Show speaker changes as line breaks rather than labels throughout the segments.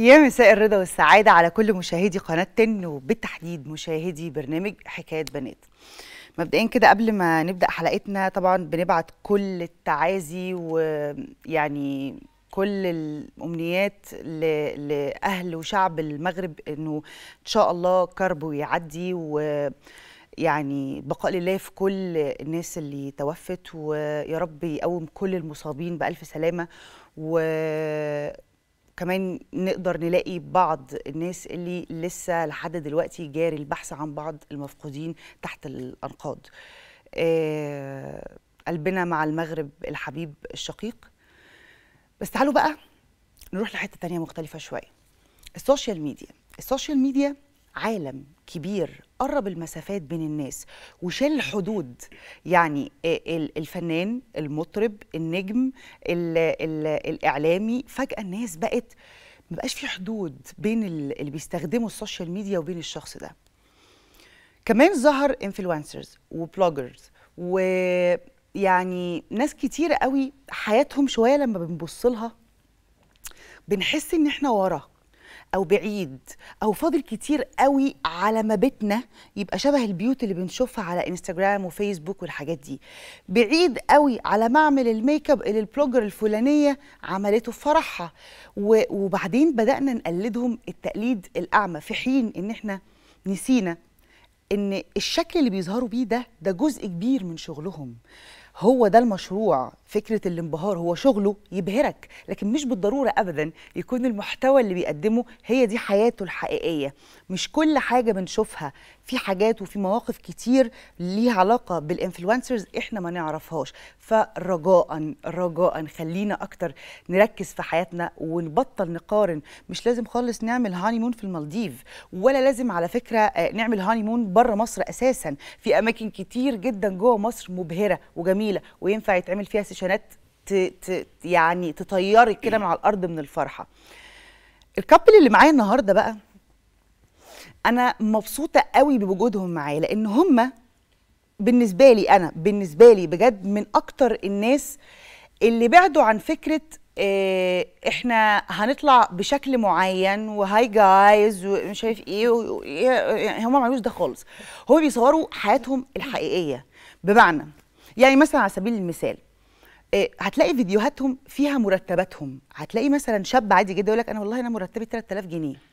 يا مساء الرضا والسعادة على كل مشاهدي قناة تن وبالتحديد مشاهدي برنامج حكاية بنات مبدئيا كده قبل ما نبدأ حلقتنا طبعا بنبعت كل التعازي ويعني كل الامنيات لاهل وشعب المغرب انه ان شاء الله كربه يعدي و يعني بقاء لله في كل الناس اللي توفت ويا رب يقوم كل المصابين بألف سلامة و كمان نقدر نلاقي بعض الناس اللي لسه لحد دلوقتي جاري البحث عن بعض المفقودين تحت الأنقاض آه، قلبنا مع المغرب الحبيب الشقيق بس تعالوا بقى نروح لحتة تانية مختلفة شوية السوشيال ميديا السوشيال ميديا عالم كبير قرب المسافات بين الناس وشال الحدود يعني آه، الفنان المطرب النجم الـ الـ الاعلامي فجاه الناس بقت بقاش في حدود بين اللي بيستخدموا السوشيال ميديا وبين الشخص ده كمان ظهر انفلونسرز وبلوجرز ويعني ناس كتيره قوي حياتهم شويه لما بنبص لها بنحس ان احنا ورا او بعيد او فاضل كتير قوي على ما بيتنا يبقى شبه البيوت اللي بنشوفها على انستجرام وفيسبوك والحاجات دي بعيد قوي على ما اعمل الميك اب اللي البلوجر الفلانيه عملته في فرحها وبعدين بدانا نقلدهم التقليد الاعمى في حين ان احنا نسينا ان الشكل اللي بيظهروا بيه ده ده جزء كبير من شغلهم هو ده المشروع فكرة الانبهار هو شغله يبهرك لكن مش بالضرورة أبدا يكون المحتوى اللي بيقدمه هي دي حياته الحقيقية مش كل حاجة بنشوفها في حاجات وفي مواقف كتير ليها علاقه بالانفلونسرز احنا ما نعرفهاش فرجاء رجاء خلينا اكتر نركز في حياتنا ونبطل نقارن مش لازم خالص نعمل هانيمون في المالديف ولا لازم على فكره آه، نعمل هانيمون بره مصر اساسا في اماكن كتير جدا جوه مصر مبهره وجميله وينفع يتعمل فيها سيشنات يعني تطيرك كده إيه. من على الارض من الفرحه الكابل اللي معايا النهارده بقى انا مبسوطه قوي بوجودهم معايا لان هم بالنسبه لي انا بالنسبه لي بجد من اكتر الناس اللي بعدوا عن فكره إيه احنا هنطلع بشكل معين وهاي جايز ومش عارف ايه, إيه، يعني هم ما عملوش ده خالص هو بيصوروا حياتهم الحقيقيه بمعنى يعني مثلا على سبيل المثال إيه هتلاقي فيديوهاتهم فيها مرتباتهم هتلاقي مثلا شاب عادي جدا يقول لك انا والله انا مرتبي 3000 جنيه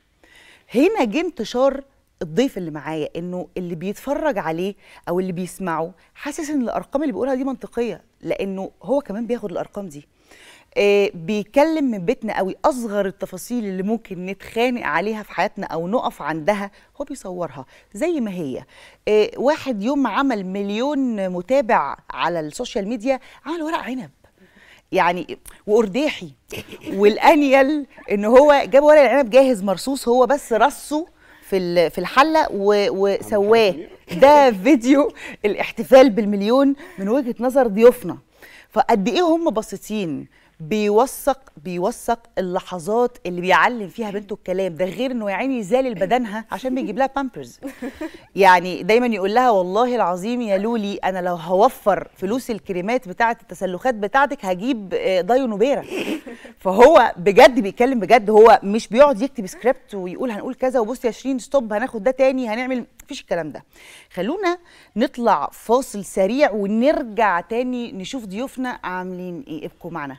هنا جه انتشار الضيف اللي معايا انه اللي بيتفرج عليه او اللي بيسمعه حاسس ان الارقام اللي بيقولها دي منطقيه لانه هو كمان بياخد الارقام دي بيكلم آه، بيتكلم من بيتنا قوي اصغر التفاصيل اللي ممكن نتخانق عليها في حياتنا او نقف عندها هو بيصورها زي ما هي آه، واحد يوم عمل مليون متابع على السوشيال ميديا عمل ورق عنب يعني وقرداحي والانيل ان هو جاب ورق العنب جاهز مرصوص هو بس رصه في في الحله وسواه ده فيديو الاحتفال بالمليون من وجهه نظر ضيوفنا فقد ايه هم بسيطين بيوثق بيوثق اللحظات اللي بيعلم فيها بنته الكلام ده غير انه يا عيني بدنها عشان بيجيب لها بامبرز يعني دايما يقول لها والله العظيم يا لولي انا لو هوفر فلوس الكريمات بتاعه التسلخات بتاعتك هجيب آه، دايو فهو بجد بيتكلم بجد هو مش بيقعد يكتب سكريبت ويقول هنقول كذا وبص يا شيرين ستوب هناخد ده تاني هنعمل مفيش الكلام ده خلونا نطلع فاصل سريع ونرجع تاني نشوف ضيوفنا عاملين ايه ابقوا معنا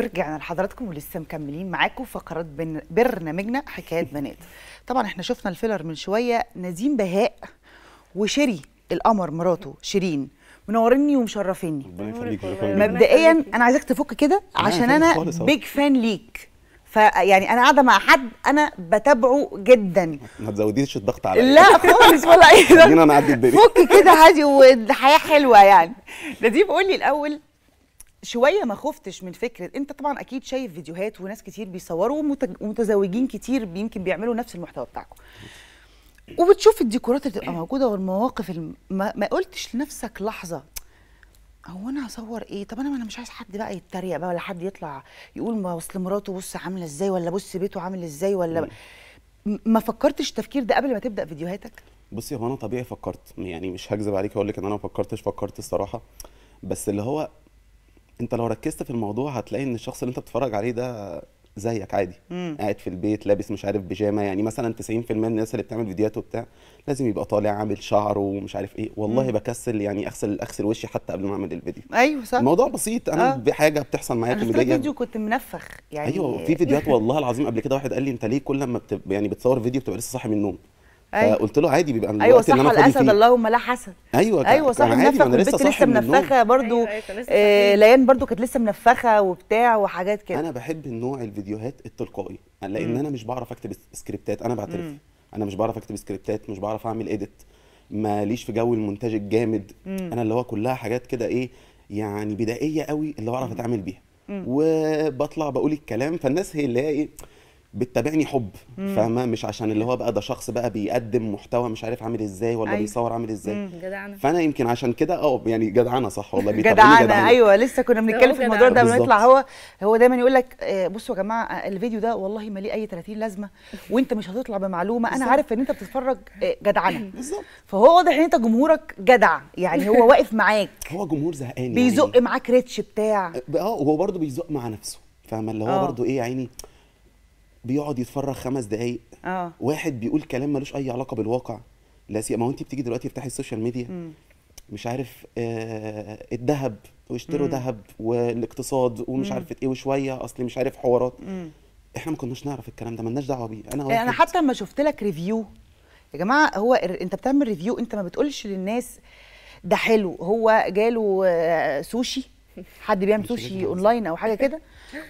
ورجعنا لحضراتكم ولسه مكملين معاكم فقرات برنامجنا حكايات بنات طبعا احنا شفنا الفيلر من شويه نديم بهاء وشيري القمر مراته شيرين منورني ومشرفيني
مبدئيا
انا عايزاك تفك كده عشان انا بيج فان ليك فيعني انا قاعده مع حد انا بتابعه جدا
ما تزوديش الضغط عليا لا خالص ولا اي خلينا فك
كده هادي والحياه حلوه يعني نديم قول لي الاول شويه ما خفتش من فكره انت طبعا اكيد شايف فيديوهات وناس كتير بيصوروا ومتزوجين كتير يمكن بيعملوا نفس المحتوى بتاعكم وبتشوف الديكورات اللي بتبقى موجوده والمواقف الم... ما... قلتش لنفسك لحظه هو انا هصور ايه طب انا ما انا مش عايز حد بقى يتريق بقى ولا حد يطلع يقول ما وصل مراته بص عامله ازاي ولا بص بيته عامل ازاي ولا ما فكرتش التفكير ده قبل ما تبدا فيديوهاتك
بصي هو انا طبيعي فكرت يعني مش هكذب عليك اقول لك ان انا ما فكرتش فكرت الصراحه بس اللي هو انت لو ركزت في الموضوع هتلاقي ان الشخص اللي انت بتتفرج عليه ده زيك عادي مم. قاعد في البيت لابس مش عارف بيجامه يعني مثلا 90% من الناس اللي بتعمل فيديوهات وبتاع لازم يبقى طالع عامل شعره ومش عارف ايه والله مم. بكسل يعني اغسل اغسل وشي حتى قبل ما اعمل الفيديو ايوه صح الموضوع بسيط انا آه. بحاجه بتحصل معايا كل ده فيديو
كنت منفخ يعني ايوه في فيديوهات والله
العظيم قبل كده واحد قال لي انت ليه كل لما بتب... يعني بتصور فيديو بتبقى لسه صاحي من النوم أيوة. قلت له عادي بيبقى ايوه صح اللي أنا فاضي فيه.
اللهم لا حسد ايوه ايوه صح منفخ انا لسه منفخه برضو أيوة أيوة آه ليان برضو كانت لسه منفخه وبتاع وحاجات كده انا
بحب نوع الفيديوهات التلقائي يعني لان انا مش بعرف اكتب سكريبتات انا بعترف انا مش بعرف اكتب سكريبتات مش بعرف اعمل اديت ماليش في جو المونتاج الجامد مم. انا اللي هو كلها حاجات كده ايه يعني بدائيه قوي اللي بعرف اتعامل بيها وبطلع بقول الكلام فالناس هي اللي هي ايه بتتابعني حب فاهمه مش عشان اللي هو بقى ده شخص بقى بيقدم محتوى مش عارف عامل ازاي ولا أيوة. بيصور عامل ازاي جدعنا. فانا يمكن عشان كده اه يعني جدعانه صح والله جدعانه, جدعانه ايوه
لسه كنا بنتكلم في الموضوع ده لما يطلع هو هو دايما يقول لك آه، بصوا يا جماعه آه، الفيديو ده والله ما ليه اي 30 لازمه وانت مش هتطلع بمعلومه انا عارف ان انت بتتفرج آه، جدعانه بالظبط فهو واضح ان انت جمهورك جدع يعني هو واقف معاك
هو جمهور زهقان يعني. بيزق يعني. معاك ريتش بتاع اه وهو برضه بيزق مع نفسه فاهمه اللي هو برضه ايه يا عيني بيقعد يتفرج خمس دقايق اه واحد بيقول كلام ملوش اي علاقه بالواقع لا سي ما هو انت بتيجي دلوقتي تفتحي السوشيال ميديا م. مش عارف آه الذهب واشتروا ذهب والاقتصاد ومش عارف ايه وشويه اصل مش عارف حوارات م. احنا ما كناش نعرف الكلام ده مالناش دعوه بيه انا إيه، انا
حتى لما شفت لك ريفيو يا جماعه هو انت بتعمل ريفيو انت ما بتقولش للناس ده حلو هو جاله آه، سوشي حد بيعمل سوشي اونلاين او حاجه كده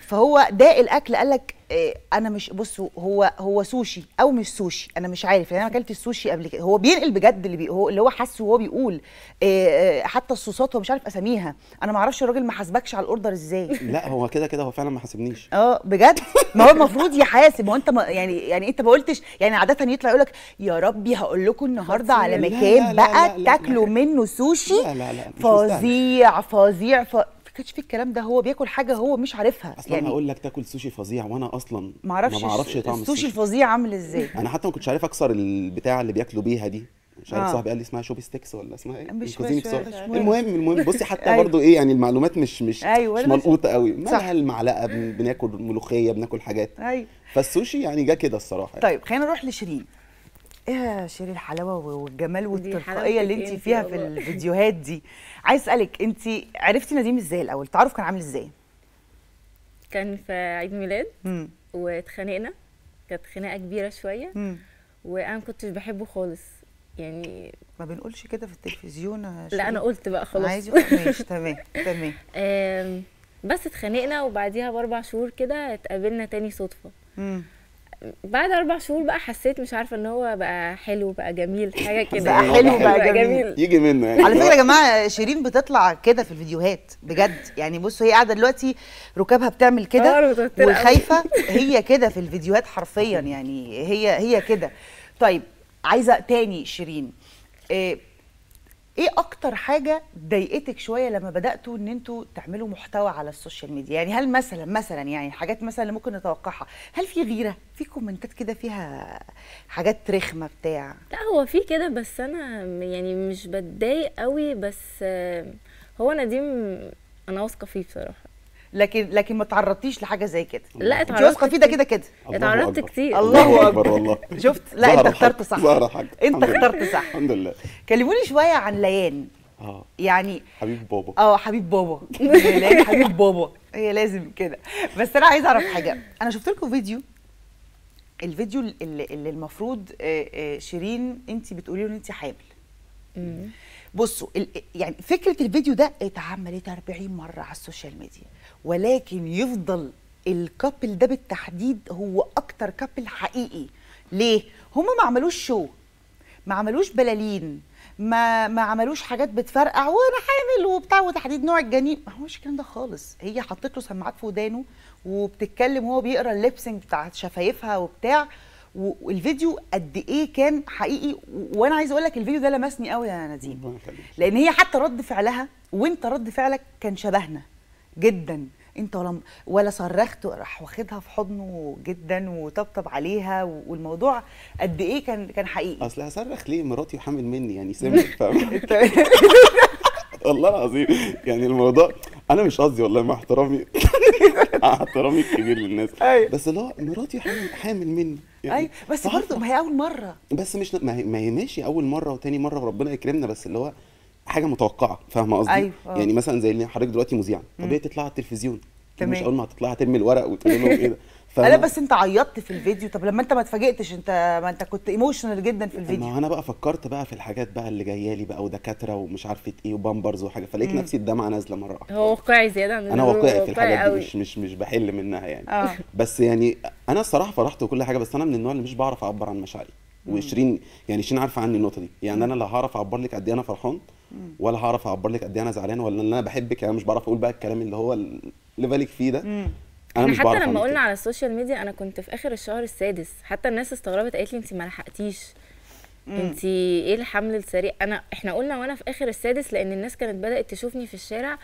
فهو داق الاكل قال لك إيه انا مش بصوا هو هو سوشي او مش سوشي انا مش عارف يعني انا اكلت السوشي قبل كده هو بينقل بجد اللي بي هو اللي هو حاسه وهو بيقول إيه حتى الصوصات هو مش عارف اساميها انا ما اعرفش الراجل ما حاسبكش على الاوردر ازاي لا
هو كده كده هو فعلا ما حاسبنيش
اه بجد ما هو المفروض يحاسب هو انت ما يعني يعني انت ما قلتش يعني عاده يطلع يقول لك يا ربي هقول لكم النهارده على مكان لا لا لا بقى تاكلوا منه سوشي لا لا لا فظيع فظيع, فظيع كانش فيه الكلام ده هو بياكل حاجه هو مش عارفها اصلا يعني هقول
لك تاكل سوشي فظيع وانا اصلا ما اعرفش ما طعم السوشي السوشي
الفظيع عامل ازاي انا
حتى ما كنتش عارف اكسر البتاع اللي بياكلوا بيها دي مش عارف آه. صاحبي قال لي اسمها شوبي ستيكس ولا اسمها ايه مش مش, مش المهم المهم بصي حتى أيوه. برضو ايه يعني المعلومات مش مش أيوه مش ملقوطه قوي مالها المعلقه بناكل ملوخيه بناكل حاجات ايوه فالسوشي يعني جه كده الصراحه
طيب خلينا نروح لشيرين ايه يا شيري الحلاوه والجمال والتلقائيه اللي انت فيها في الفيديوهات دي عايز اسالك انت عرفتي نديم ازاي الاول تعرف كان عامل ازاي
كان في عيد ميلاد واتخانقنا كانت خناقه كبيره شويه مم. وانا ما كنتش بحبه خالص يعني ما بنقولش كده في التلفزيون لا انا قلت بقى خلاص عايزه ماشي تمام تمام بس اتخانقنا وبعديها باربع شهور كده اتقابلنا تاني صدفه مم. بعد اربع شهور بقى حسيت مش عارفه ان هو بقى حلو بقى جميل حاجه
كده بقى حلو بقى جميل يجي منه يعني على فكره يا
جماعه شيرين بتطلع كده في الفيديوهات بجد يعني بصوا هي قاعده دلوقتي ركابها بتعمل كده اه، وخايفه هي كده في الفيديوهات حرفيا يعني هي هي كده طيب عايزه تاني شيرين إيه ايه اكتر حاجه ضايقتك شويه لما بداتوا ان انتوا تعملوا محتوى على السوشيال ميديا يعني هل مثلا مثلا يعني حاجات مثلا اللي ممكن نتوقعها هل في غيره في كومنتات كده فيها حاجات رخمه بتاع
لا هو في كده بس انا يعني مش بتضايق قوي بس هو نديم انا واثقه فيه بصراحه لكن لكن ما تعرضتيش لحاجه زي
كده لا اتعرضت واثقه
في ده كده كده اتعرضت كتير الله اكبر
والله شفت لا انت اخترت صح زهره حاجه انت اخترت صح الحمد لله
كلموني شويه عن ليان اه يعني
حبيب بابا اه
حبيب بابا ليان حبيب بابا هي لازم كده بس انا عايزه اعرف حاجه انا شفت لكم فيديو الفيديو اللي, اللي المفروض آه، آه، شيرين انت بتقولي له ان انت حامل بصوا يعني فكره الفيديو ده اتعملت 40 مره على السوشيال ميديا ولكن يفضل الكابل ده بالتحديد هو اكتر كابل حقيقي ليه هما ما عملوش شو ما عملوش بلالين ما ما عملوش حاجات بتفرقع وانا حامل وبتاع وتحديد نوع الجنين ما هوش الكلام ده خالص هي حطت له سماعات في ودانه وبتتكلم وهو بيقرا اللبسنج بتاع شفايفها وبتاع والفيديو قد ايه كان حقيقي وانا عايزه اقول لك الفيديو ده لمسني قوي يا نديم لان هي حتى رد فعلها وانت رد فعلك كان شبهنا جدا انت ولا ولا صرخت راح واخدها في حضنه جدا وطبطب عليها والموضوع قد ايه كان كان حقيقي
اصل هصرخ ليه مراتي وحامل مني يعني سمعت فاهم طيب. والله العظيم يعني الموضوع انا مش قصدي والله مع احترامي احترامي الكبير للناس أيوة. بس لا مراتي حامل, حامل مني يعني ايوه بس
برضه ما هي اول مره
بس مش ما هي, ما هي ماشي اول مره وتاني مره وربنا يكرمنا بس اللي هو حاجه متوقعه فاهمه قصدي أيوة. آه. يعني مثلا زي اللي حضرتك دلوقتي مذيعه طبيعي تطلع على التلفزيون تمام مش اول ما هتطلع هترمي الورق وتقول لهم ايه ده ف... انا بس
انت عيطت في الفيديو طب لما انت ما اتفاجئتش انت ما انت كنت ايموشنال جدا في الفيديو ما
انا بقى فكرت بقى في الحاجات بقى اللي جايه لي بقى ودكاتره ومش عارفه ايه وبامبرز وحاجه فلقيت نفسي الدمعه نازله مره واحده
هو واقعي زياده عن انا واقعي في الحاجات قوي. دي مش
مش مش بحل منها يعني آه. بس يعني انا الصراحه فرحت وكل حاجه بس انا من النوع اللي مش بعرف اعبر عن مشاعري وشيرين يعني شيرين عارفه عني النقطه دي يعني انا لا هعرف اعبر لك قد ايه انا فرحان ولا هعرف اعبر لك قد ايه انا زعلان ولا ان انا بحبك يعني مش بعرف اقول بقى الكلام اللي هو اللي بالك فيه ده انا مش حتى لما قلنا
على السوشيال ميديا انا كنت في اخر الشهر السادس حتى الناس استغربت قالت لي انت ما لحقتيش انت ايه الحمل السريع انا احنا قلنا وانا في اخر السادس لان الناس كانت بدات تشوفني في الشارع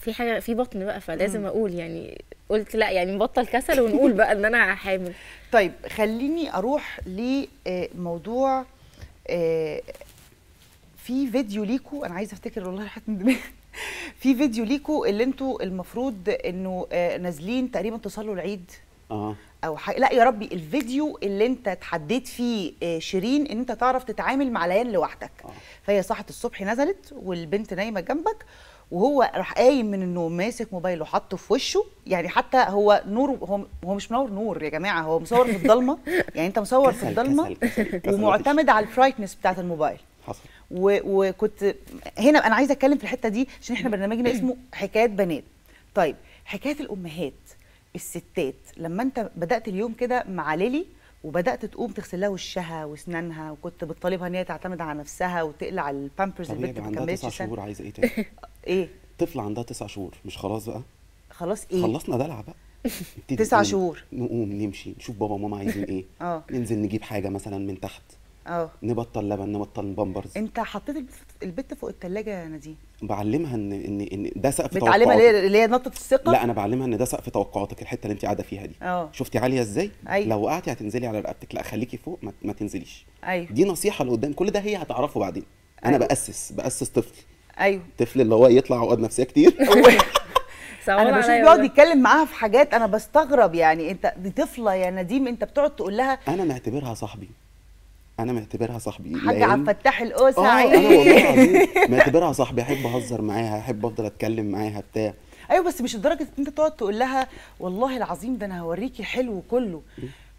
في حاجه في بطن بقى فلازم اقول يعني قلت لا يعني نبطل كسل ونقول بقى ان انا حامل طيب خليني اروح لموضوع
آه، في فيديو ليكو انا عايزه افتكر والله راحت من دماغي في فيديو ليكوا اللي انتوا المفروض انه آه، نازلين تقريبا تصلوا العيد اه او ح... لا يا ربي الفيديو اللي انت اتحديت فيه آه، شيرين ان انت تعرف تتعامل مع ليان لوحدك أوه. فهي صحت الصبح نزلت والبنت نايمه جنبك وهو راح قايم من النوم ماسك موبايله وحاطه في وشه يعني حتى هو نور هو, هو مش منور نور يا جماعه هو مصور في الضلمه يعني انت مصور في الضلمه ومعتمد على البرايتنس بتاعت الموبايل حصل وكنت هنا انا عايزه اتكلم في الحته دي عشان احنا برنامجنا اسمه حكايات بنات طيب حكايه الامهات الستات لما انت بدات اليوم كده مع ليلي وبدات تقوم تغسل لها وشها واسنانها وكنت بتطالبها ان هي تعتمد على نفسها وتقلع البامبرز البنت ما كملتش تسع شهور
عايزه ايه تاني؟ ايه؟ طفله عندها تسع شهور مش خلاص بقى؟
خلاص ايه؟ خلصنا دلع بقى تسع شهور
نقوم نمشي نشوف بابا وماما عايزين ايه؟ اه ننزل نجيب حاجه مثلا من تحت اه نبطل لبن نبطل بامبرز
انت حطيت البت فوق الثلاجه يا نادين
بعلمها ان ان ان ده سقف توقعاتك بتعلمها
اللي هي نقطه الثقه لا انا
بعلمها ان ده سقف توقعاتك الحته اللي انت قاعده فيها دي اه شفتي عاليه ازاي أيوه. لو وقعتي هتنزلي على رقبتك لا خليكي فوق ما, ما تنزليش أيوه. دي نصيحه لقدام كل ده هي هتعرفه بعدين انا أيوه. باسس باسس طفل ايوه طفل اللي هو يطلع عقد نفسيه كتير أيوة.
انا بشوف بيقعد يتكلم معاها في حاجات انا بستغرب يعني انت دي طفله يا نديم انت بتقعد تقول لها
انا معتبرها صاحبي انا معتبرها صاحبي حاجة عبد
الفتاح القوسعي آه، انا والله
العظيم معتبرها صاحبي احب اهزر معاها احب افضل اتكلم معاها بتاع
ايوه بس مش لدرجه ان انت تقعد تقول لها والله العظيم ده انا هوريكي حلو كله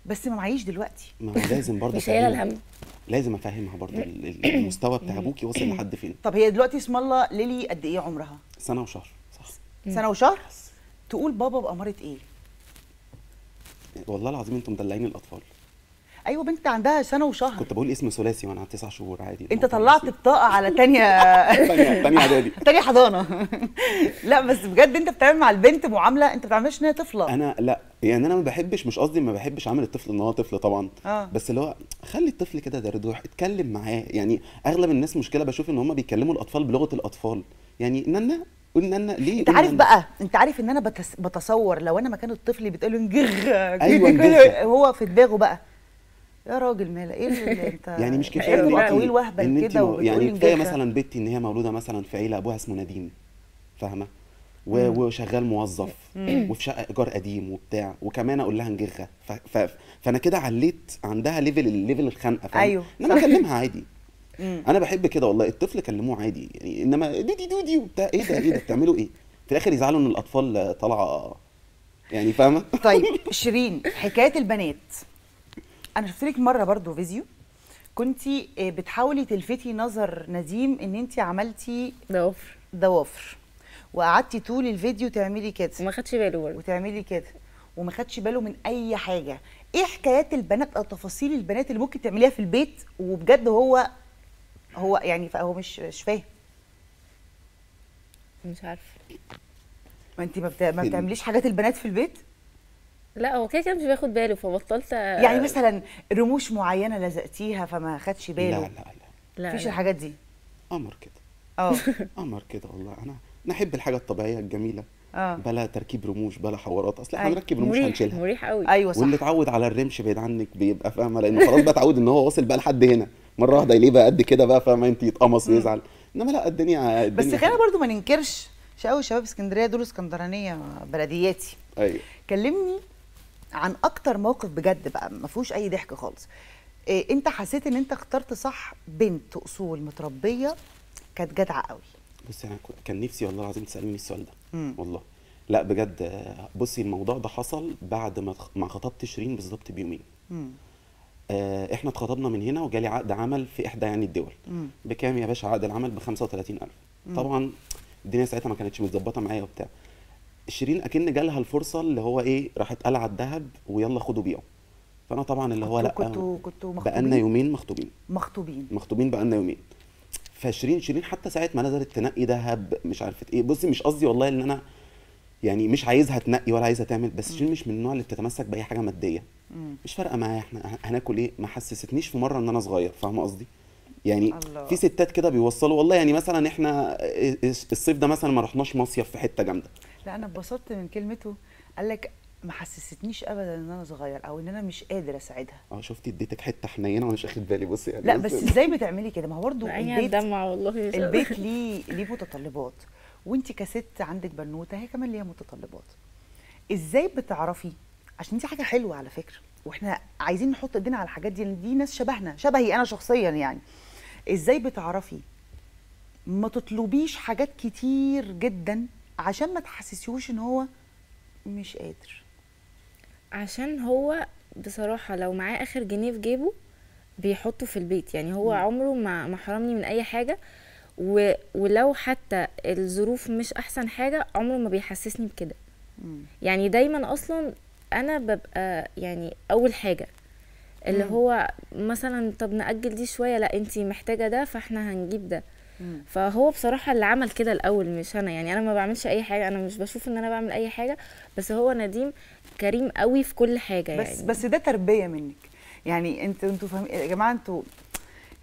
بس ما معيش دلوقتي
ما لازم برضه مش شايله الهم لازم افهمها برضه المستوى بتاع ابوكي وصل لحد فين
طب هي دلوقتي اسم الله ليلي قد ايه عمرها
سنه وشهر صح
سنه وشهر تقول بابا بأمارة ايه
والله العظيم انتم مدلعين الاطفال
ايوه بنت عندها سنه وشهر
كنت بقول اسم ثلاثي وانا تسع شهور عادي انت
طلعت الطاقه على تانية تانية اعدادي تانية
حضانه لا بس بجد انت بتعمل مع البنت معامله انت ما بتعملش ان هي طفله انا لا يعني انا ما بحبش مش قصدي ما بحبش اعمل الطفل ان هو طفل طبعا آه. بس اللي هو خلي الطفل كده دردوح اتكلم معاه يعني اغلب الناس مشكله بشوف ان هم بيكلموا الاطفال بلغه الاطفال يعني نانا قلنا لنا ليه انت عارف
بقى انت عارف ان انا بتصور لو انا مكان الطفل بتقول له جغ أيوة هو في دماغه بقى يا راجل مالا ايه اللي إيه انت
يعني مش كفايه ان طويل وهبل كده يعني كفايه مثلا بنتي ان هي مولوده مثلا في عيله ابوها اسمه نديم فاهمه وشغال موظف وفي شقه ايجار قديم وبتاع وكمان اقول لها نجغه ف... ف... فانا كده عليت عندها ليفل الليفل الخنقه فاهم ايوه انا بكلمها عادي انا بحب كده والله الطفل كلموه عادي يعني انما دودي دودي وبتاع ايه ده ايه ده بتعملوا ايه في الاخر يزعلوا ان الاطفال طالعه يعني فاهمه
طيب شيرين
حكايه البنات
انا شفت لك مره برضو فيديو كنت آه، بتحاولي تلفتي نظر نديم ان انت عملتي ضوافر ضوافر وقعدتي طول الفيديو تعملي كده وما خدش باله برضه وتعملي كده وما خدش باله من اي حاجه ايه حكايات البنات او تفاصيل البنات اللي ممكن تعمليها في البيت وبجد هو هو يعني هو مش مش فاهم مش عارفه ما انت ما, ما بتعمليش حاجات البنات في البيت
لا هو كده كده مش باخد باله فبطلت يعني مثلا
رموش معينه لزقتيها فما خدش باله لا لا لا لا مفيش الحاجات دي
قمر كده اه قمر كده والله انا نحب الحاجه الطبيعيه الجميله اه بلا تركيب رموش بلا حوارات اصل احنا بنركب رموش مريح هنشيلها مريح
قوي ايوه صح واللي
اتعود على الرمش بعيد عنك بيبقى فاهمه لانه خلاص بقى اتعود ان هو واصل بقى لحد هنا مره واحده ليه بقى قد كده بقى فاهمه انت يتقمص ويزعل انما لا الدنيا, الدنيا بس خلينا
برضو ما ننكرش شقاوي شباب اسكندريه دول اسكندرانيه بلدياتي ايوه كلمني عن اكتر موقف بجد بقى ما فيهوش اي ضحك خالص إيه انت حسيت ان انت اخترت صح بنت اصول متربيه كانت جدعه قوي
بصي انا كان نفسي والله العظيم تساليني السؤال ده مم. والله لا بجد بصي الموضوع ده حصل بعد ما ما خطبت شيرين بالظبط بيومين آه احنا اتخطبنا من هنا وجالي عقد عمل في احدى يعني الدول مم. بكام يا باشا عقد العمل ب 35000 طبعا الدنيا ساعتها ما كانتش متظبطه معايا وبتاع شيرين اكن جالها الفرصه اللي هو ايه راحت قلعه الذهب ويلا خدوا بيعوا فانا طبعا اللي هو لا كنتوا
كنتوا مخطوبين بقالنا يومين مخطوبين مخطوبين
مخطوبين بقالنا يومين فشيرين شيرين حتى ساعه ما نزلت تنقي ذهب مش عارفه ايه بصي مش قصدي والله ان انا يعني مش عايزها تنقي ولا عايزها تعمل بس شيرين مش من النوع اللي بتتمسك باي حاجه ماديه مش فارقه معايا احنا هناكل ايه ما حسستنيش في مره ان انا صغير فاهمه قصدي يعني الله. في ستات كده بيوصلوا والله يعني مثلا احنا آه، آه، الصيف ده مثلا ما رحناش مصيف في حته جامده
لا انا اتبسطت من كلمته قال لك ما حسستنيش ابدا ان انا صغير او ان انا مش قادر اساعدها
اه شفتي اديتك حته حنينه وانا مش واخد بالي بصي يعني لا بس ازاي
بتعملي كده ما هو برضه البيت دمع والله البيت ليه ليه متطلبات وانت كست عندك بنوته هي كمان ليها متطلبات ازاي بتعرفي عشان دي حاجه حلوه على فكره واحنا عايزين نحط ايدينا على الحاجات دي لان دي ناس شبهنا شبهي انا شخصيا يعني ازاي بتعرفي ما تطلبيش حاجات
كتير جدا عشان ما تحسسيهوش ان هو مش قادر عشان هو بصراحة لو معاه آخر جنيه في جيبه بيحطه في البيت يعني هو م. عمره ما ما حرمني من أي حاجة و ولو حتى الظروف مش أحسن حاجة عمره ما بيحسسني بكده يعني دايما أصلا أنا ببقى يعني أول حاجة اللي هو مثلا طب نأجل دي شويه لا انت محتاجه ده فاحنا هنجيب ده فهو بصراحه اللي عمل كده الاول مش انا يعني انا ما بعملش اي حاجه انا مش بشوف ان انا بعمل اي حاجه بس هو نديم كريم قوي في كل حاجه بس يعني. بس بس ده تربيه منك يعني انت انتوا يا جماعه انتوا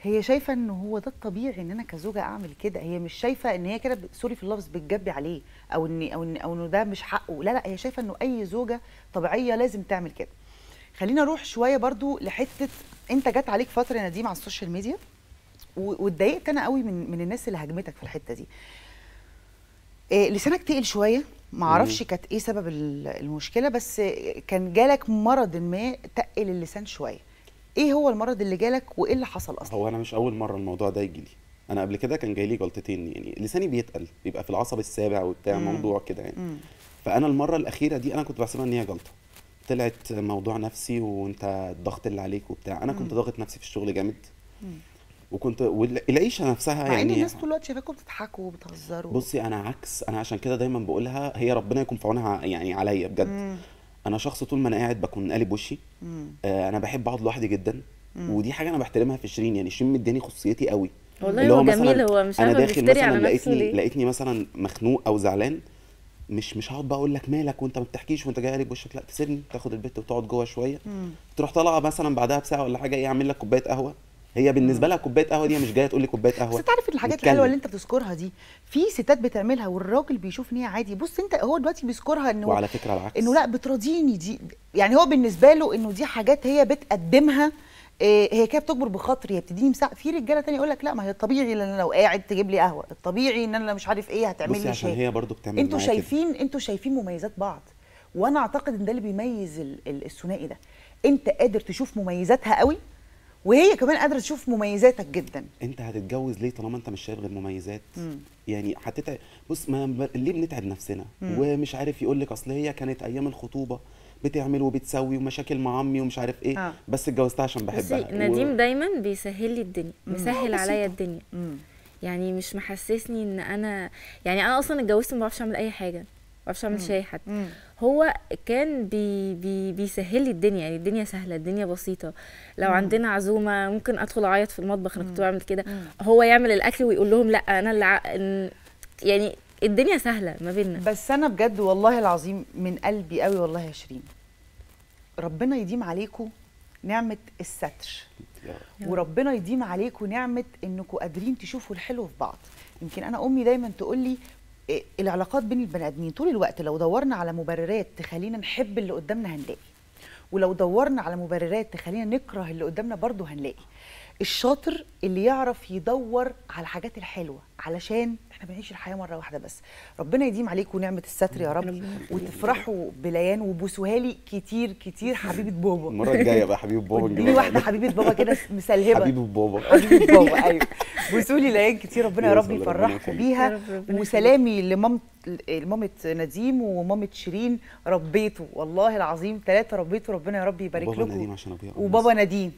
هي شايفه ان هو ده الطبيعي ان انا كزوجه اعمل كده هي مش شايفه ان هي كده سوري في اللفظ بتجبي عليه او ان او ان او انه ده مش حقه لا لا هي شايفه انه اي زوجه طبيعيه لازم تعمل كده خلينا نروح شويه برضو لحته انت جت عليك فتره يا نديم على السوشيال ميديا واتضايقت انا قوي من من الناس اللي هاجمتك في الحته دي إيه لسانك تقل شويه ما اعرفش كانت ايه سبب المشكله بس كان جالك مرض ما تقل اللسان شويه ايه هو المرض اللي جالك وايه اللي
حصل اصلا هو انا مش اول مره الموضوع ده يجي لي انا قبل كده كان جاي لي جلطتين يعني لساني بيتقل بيبقى في العصب السابع وبتاع مم. موضوع كده يعني مم. فانا المره الاخيره دي انا كنت بحسبها ان هي جلطه طلعت موضوع نفسي وانت الضغط اللي عليك وبتاع انا كنت ضاغط نفسي في الشغل جامد وكنت والعيشه نفسها مع يعني ان الناس طول
الوقت شايفاكم بتضحكوا وبتهزروا بصي
انا عكس انا عشان كده دايما بقولها هي ربنا يكون في عونها يعني عليا بجد مم. انا شخص طول ما انا قاعد بكون قالب وشي آه انا بحب اقعد لوحدي جدا مم. ودي حاجه انا بحترمها في شيرين يعني شيرين مداني خصوصيتي قوي والله هو جميل هو مش انا داخل مثلا لقيتني لقيتني مثلا مخنوق او زعلان مش مش هقعد بقى اقول لك مالك وانت ما بتحكيش وانت جاي قريب وشك لا تسيبني تاخد البيت وتقعد جوه شويه مم. تروح طالعه مثلا بعدها بساعه ولا حاجه ايه اعمل لك كوبايه قهوه هي بالنسبه لها كوبايه قهوه دي مش جايه تقول لي كوبايه قهوه بس انت عارف الحاجات الحلوه اللي انت
بتذكرها دي في ستات بتعملها والراجل بيشوف ان هي عادي بص انت هو دلوقتي بيذكرها انه وعلى فكره العكس انه لا بتراضيني دي يعني هو بالنسبه له انه دي حاجات هي بتقدمها إيه، هي كده بتكبر بخاطري هي بتديني مساحه في رجاله ثانيه يقول لك لا ما هي الطبيعي ان انا لو قاعد تجيب لي قهوه الطبيعي ان انا مش عارف ايه هتعمل لي عشان شيء. هي برضو بتعمل انتوا شايفين انتوا شايفين مميزات بعض وانا اعتقد ان ده اللي بيميز الثنائي ده انت قادر تشوف مميزاتها قوي وهي كمان قادره تشوف
مميزاتك جدا انت هتتجوز ليه طالما انت مش شايف غير مميزات مم. يعني هتتعب بص ما ليه بنتعب نفسنا مم. ومش عارف يقول لك اصل هي كانت ايام الخطوبه بتعمل وبتسوي ومشاكل مع امي ومش عارف ايه آه. بس اتجوزتها عشان بحبها نديم و...
دايما بيسهل لي الدنيا مسهل عليا الدنيا مم. يعني مش محسسني ان انا يعني انا اصلا اتجوزت ما بعرفش اعمل اي حاجه ما بعرفش اعمل شاي حد مم. هو كان بي بي بيسهل لي الدنيا يعني الدنيا سهله الدنيا بسيطه لو مم. عندنا عزومه ممكن ادخل اعيط في المطبخ انا كنت بعمل كده هو يعمل الاكل ويقول لهم لا انا اللي يعني الدنيا سهله ما بيننا بس انا بجد والله العظيم من قلبي قوي والله يا شيرين
ربنا يديم عليكم نعمه الستر وربنا يديم عليكم نعمه انكم قادرين تشوفوا الحلو في بعض يمكن انا امي دايما تقول لي إيه، العلاقات بين البني ادمين طول الوقت لو دورنا على مبررات تخلينا نحب اللي قدامنا هنلاقي ولو دورنا على مبررات تخلينا نكره اللي قدامنا برضه هنلاقي الشاطر اللي يعرف يدور على الحاجات الحلوه علشان احنا بنعيش الحياه مره واحده بس ربنا يديم عليكم نعمه الستر يا رب وتفرحوا بليان وبوسوها لي كتير كتير حبيبه بابا المره الجايه بقى حبيبه بابا دي واحده حبيبه بابا كده مسلهبه حبيبه
بابا حبيبه بابا
ايوه بوسوا لي ليان كتير ربنا يا رب يفرحكم بيها وسلامي لمامتي مامة نديم ومامة شيرين ربيته والله العظيم ثلاثة ربيته ربنا يا رب يبارك لكم وبابا نديم عشان ابويا وبابا نديم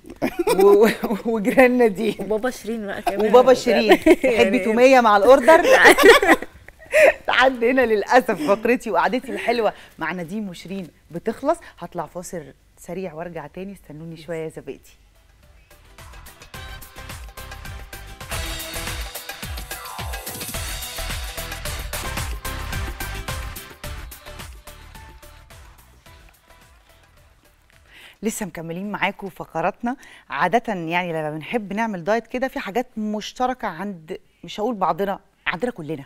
وجيران نديم وبابا شيرين بقى كمان وبابا شيرين يعني تحبي تومية مع الأوردر تعدي يعني. هنا للأسف فقرتي وقعدتي الحلوة مع نديم وشيرين بتخلص هطلع فاصل سريع وارجع تاني استنوني شوية يا زبادي لسه مكملين معاكم فقراتنا عاده يعني لما بنحب نعمل دايت كده في حاجات مشتركه عند مش هقول بعضنا عندنا كلنا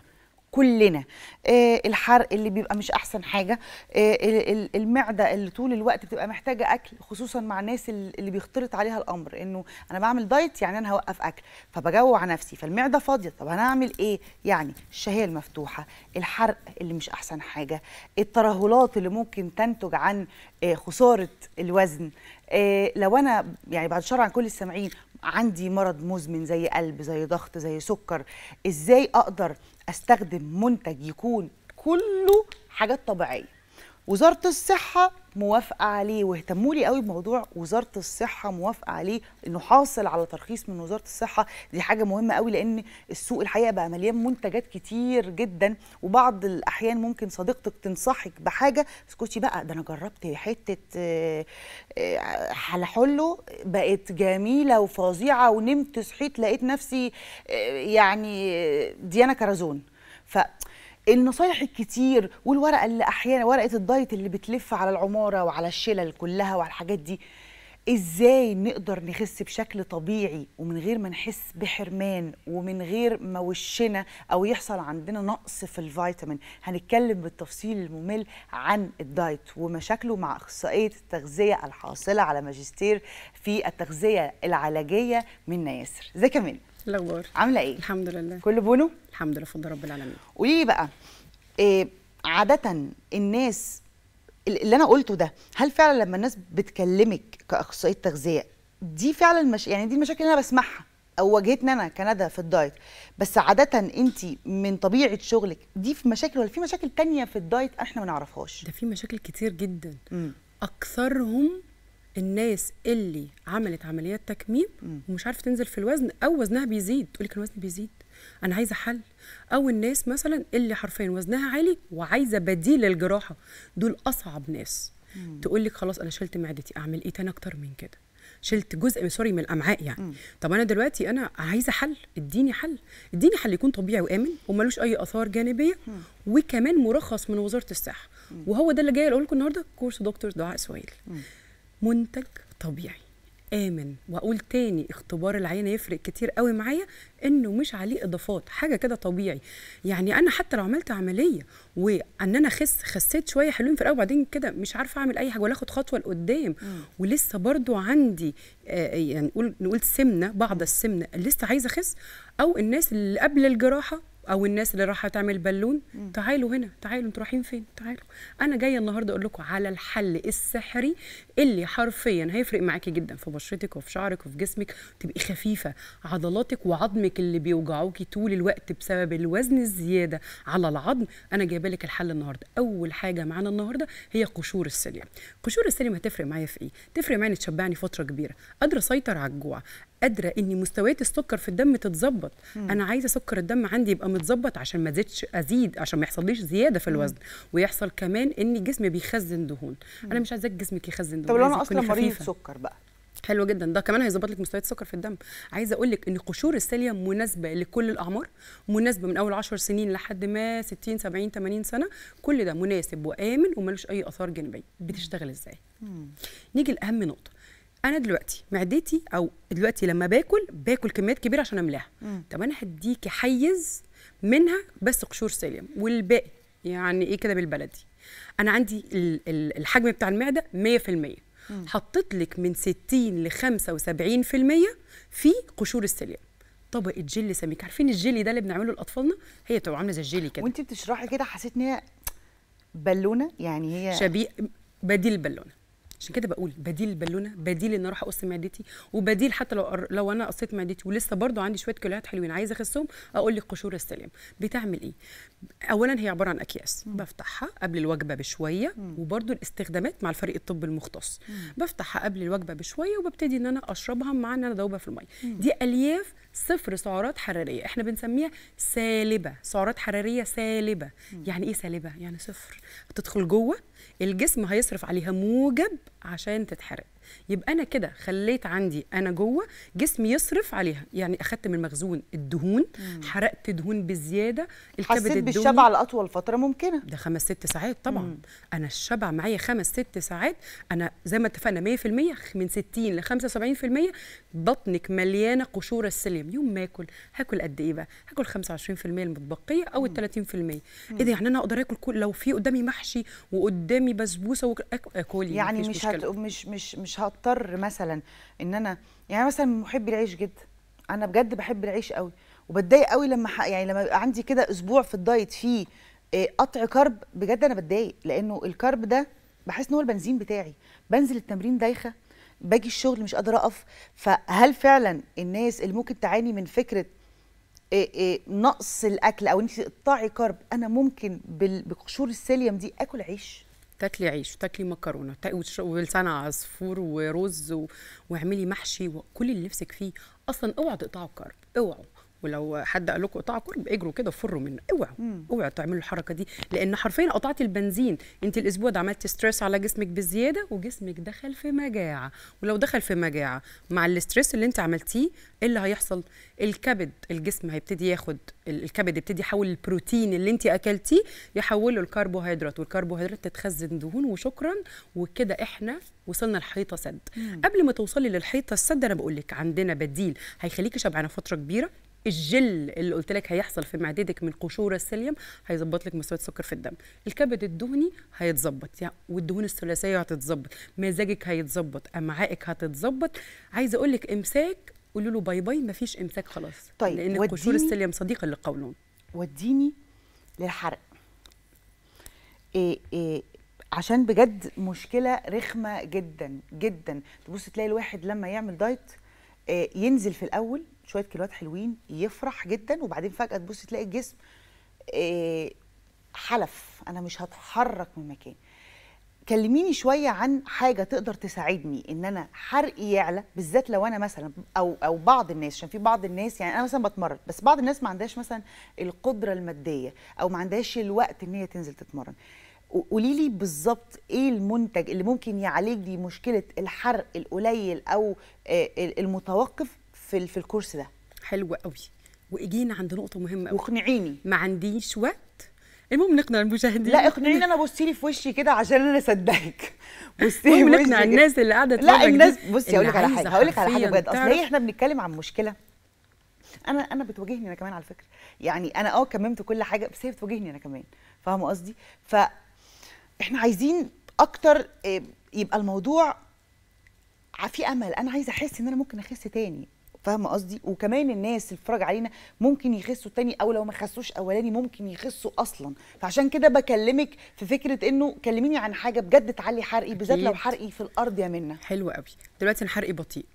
كلنا آه، الحرق اللي بيبقى مش احسن حاجه آه، المعده اللي طول الوقت بتبقى محتاجه اكل خصوصا مع الناس اللي بيختلط عليها الامر انه انا بعمل دايت يعني انا هوقف اكل فبجوع نفسي فالمعده فاضيه طب انا اعمل ايه يعني الشهيه المفتوحه الحرق اللي مش احسن حاجه الترهلات اللي ممكن تنتج عن آه، خساره الوزن لو انا يعني بعد شر عن كل السامعين عندي مرض مزمن زي قلب زي ضغط زي سكر ازاي اقدر استخدم منتج يكون كله حاجات طبيعيه وزاره الصحه موافقه عليه واهتموا لي قوي بموضوع وزاره الصحه موافقه عليه انه حاصل على ترخيص من وزاره الصحه دي حاجه مهمه قوي لان السوق الحقيقه بقى مليان منتجات كتير جدا وبعض الاحيان ممكن صديقتك تنصحك بحاجه اسكتي بقى ده انا جربت حته حلحله آه، آه، بقت جميله وفظيعه ونمت صحيت لقيت نفسي آه، يعني ديانا كرزون ف النصايح الكتير والورقه اللي احيانا ورقه الدايت اللي بتلف على العماره وعلى الشلل كلها وعلى الحاجات دي ازاي نقدر نخس بشكل طبيعي ومن غير ما نحس بحرمان ومن غير ما وشنا او يحصل عندنا نقص في الفيتامين هنتكلم بالتفصيل الممل عن الدايت ومشاكله مع اخصائيه التغذيه الحاصله على ماجستير في التغذيه العلاجيه من ياسر ازيك يا الاخبار عامله ايه الحمد لله كله بونو الحمد لله فضل رب العالمين قولي لي بقى إيه عاده الناس اللي انا قلته ده هل فعلا لما الناس بتكلمك كاخصائيه تغذيه دي فعلا مش يعني دي المشاكل اللي انا بسمعها او واجهتني انا كندى في الدايت بس عاده انت من طبيعه شغلك
دي في مشاكل ولا في مشاكل تانية في الدايت احنا ما نعرفهاش ده في مشاكل كتير جدا م. اكثرهم الناس اللي عملت عمليات تكميم ومش عارفه تنزل في الوزن او وزنها بيزيد تقول لك الوزن بيزيد انا عايزه حل او الناس مثلا اللي حرفيا وزنها عالي وعايزه بديل للجراحه دول اصعب ناس تقول لك خلاص انا شلت معدتي اعمل ايه تاني اكتر من كده شلت جزء من سوري من الامعاء يعني مم. طب انا دلوقتي انا عايزه حل اديني حل اديني حل يكون طبيعي وامن وملوش اي اثار جانبيه مم. وكمان مرخص من وزاره الصحه وهو ده اللي جاي اقول لكم النهارده كورس دكتور دعاء سويل مم. منتج طبيعي امن واقول تاني اختبار العينه يفرق كتير قوي معايا انه مش عليه اضافات حاجه كده طبيعي يعني انا حتى لو عملت عمليه وان انا اخس خسيت شويه حلوين في الاول وبعدين كده مش عارفه اعمل اي حاجه ولا اخد خطوه لقدام ولسه برضو عندي آه،, آه يعني نقول نقول سمنه بعض السمنه لسه عايزه اخس او الناس اللي قبل الجراحه او الناس اللي رايحه تعمل بالون تعالوا هنا تعالوا انتوا رايحين فين تعالوا انا جايه النهارده اقول لكم على الحل السحري اللي حرفيا هيفرق معاكي جدا في بشرتك وفي شعرك وفي جسمك تبقي خفيفه عضلاتك وعظمك اللي بيوجعوكي طول الوقت بسبب الوزن الزياده على العظم انا جايبه لك الحل النهارده اول حاجه معانا النهارده هي قشور السليم قشور السليم هتفرق معايا في ايه تفرق معايا تشبعني فتره كبيره قادره اسيطر على الجوع قادره ان مستويات السكر في الدم تتظبط انا عايزه سكر الدم عندي يبقى متظبط عشان ما ازيدش ازيد عشان ما يحصليش زياده في الوزن ويحصل كمان ان الجسم بيخزن دهون انا مش عايزاك جسمك يخزن دهون طب لو انا اصلا مريض سكر بقى حلو جدا ده كمان هيظبط لك مستويات السكر في الدم عايزه اقول لك ان قشور السيليا مناسبه لكل الاعمار مناسبه من اول 10 سنين لحد ما 60 70 80 سنه كل ده مناسب وامن وملوش اي اثار جانبيه بتشتغل ازاي نيجي لاهم نقطه انا دلوقتي معدتي او دلوقتي لما باكل باكل كميات كبيره عشان املاها طب انا هديكي حيز منها بس قشور سيليوم والباقي يعني ايه كده بالبلدي انا عندي الحجم بتاع المعده 100% حطيت لك من 60 ل 75% في قشور السليم طبقه جيلي سميك عارفين الجيلي ده اللي بنعمله لاطفالنا هي تبقى عامله زي الجيلي كده وانت بتشرحي كده حسيت ان هي بالونه يعني هي شبيه بديل البالونه عشان كده بقول بديل البالونه بديل ان اروح اقص معدتي وبديل حتى لو لو انا قصيت معدتي ولسه برضو عندي شويه كيلوهات حلوين عايزه اخسهم اقول لك قشور السلام بتعمل ايه اولا هي عباره عن اكياس مم. بفتحها قبل الوجبه بشويه وبرضو الاستخدامات مع الفريق الطبي المختص مم. بفتحها قبل الوجبه بشويه وببتدي ان انا اشربها مع ان انا ادوبها في الميه دي الياف صفر سعرات حراريه احنا بنسميها سالبه سعرات حراريه سالبه يعني ايه سالبه يعني صفر تدخل جوه الجسم هيصرف عليها موجب عشان تتحرق يبقى انا كده خليت عندي انا جوه جسمي يصرف عليها يعني اخدت من المخزون الدهون مم. حرقت دهون بزياده الكبد حسيت بالشبع لاطول فتره ممكنه ده خمس ست ساعات طبعا مم. انا الشبع معايا خمس ست ساعات انا زي ما اتفقنا 100% من 60 ل 75% بطنك مليانه قشور السليم يوم ما اكل هاكل قد ايه بقى هاكل 25% المتبقيه او ال 30% اذا يعني انا اقدر اكل كل لو في قدامي محشي وقدامي بسبوسه اكل يعني
مش هت... مش مش مش هضطر مثلا ان انا يعني مثلا محبي العيش جدا انا بجد بحب العيش قوي وبتضايق قوي لما ح... يعني لما عندي كده اسبوع في الدايت فيه آه، قطع كرب بجد انا بتضايق لانه الكرب ده بحس ان هو البنزين بتاعي بنزل التمرين دايخه باجي الشغل مش قادره اقف فهل فعلا الناس اللي ممكن تعاني من فكره إيه إيه نقص الاكل او انت تقطعي كرب انا
ممكن بقشور السيليوم دي اكل عيش تاكلي عيش وتاكلي مكرونه ولسان عصفور ورز واعملي محشي وكل اللي نفسك فيه اصلا اوعى تقطعوا كارب اوعوا ولو حد قال لكم اقطعوا كرب اجروا كده فروا منه اوعوا اوعوا تعملوا الحركه دي لان حرفيا قطعتي البنزين انت الاسبوع ده عملتي ستريس على جسمك بزياده وجسمك دخل في مجاعه ولو دخل في مجاعه مع الاستريس اللي انت عملتيه ايه اللي هيحصل الكبد الجسم هيبتدي ياخد الكبد يبتدي يحول البروتين اللي انت اكلتيه يحوله الكربوهيدرات والكربوهيدرات تتخزن دهون وشكرا وكده احنا وصلنا لحيطه سد مم. قبل ما توصلي للحيطه السد انا بقول لك عندنا بديل هيخليكي شبعانه فتره كبيره الجل اللي قلت لك هيحصل في معدتك من قشور السليم هيظبط لك مستويات السكر في الدم الكبد الدهني هيتظبط يعني والدهون الثلاثيه هتتظبط مزاجك هيتظبط امعائك هتتظبط عايزه اقول لك امساك قولوا له باي باي مفيش امساك خلاص طيب لان قشور السليم صديقه للقولون وديني للحرق
إيه إيه عشان بجد مشكله رخمه جدا جدا تبص تلاقي الواحد لما يعمل دايت آه، ينزل في الاول شويه كيلوات حلوين يفرح جدا وبعدين فجاه تبص تلاقي الجسم آه، حلف انا مش هتحرك من مكان كلميني شويه عن حاجه تقدر تساعدني ان انا حرقي يعلى بالذات لو انا مثلا او او بعض الناس عشان في بعض الناس يعني انا مثلا بتمرن بس بعض الناس ما عندهاش مثلا القدره الماديه او ما عندهاش الوقت ان هي تنزل تتمرن قولي لي بالظبط ايه المنتج اللي ممكن يعالج لي مشكله الحرق القليل او آه، المتوقف في في الكورس
ده حلو قوي واجينا عند نقطه مهمه قوي واقنعيني ما عنديش وقت المهم نقنع المشاهدين لا اقنعيني انا بصي لي في وشي كده عشان انا اصدقك بصي لي
نقنع الناس اللي قاعده لا الناس بصي هقول لك على حاجه هقول لك على حاجه بجد اصل هي احنا بنتكلم عن مشكله انا انا بتواجهني انا كمان على فكره يعني انا اه كممت كل حاجه بس هي بتواجهني انا كمان فاهمه قصدي ف احنا عايزين اكتر آه، يبقى الموضوع في امل انا عايزه احس ان انا ممكن اخس تاني فاهمه قصدي وكمان الناس اللي بتتفرج علينا ممكن يخسوا تاني او لو ما خسوش اولاني ممكن يخسوا اصلا فعشان كده بكلمك في فكره انه كلميني عن حاجه بجد تعلي حرقي بالذات لو
حرقي في الارض يا منى حلو قوي دلوقتي انا حرقي بطيء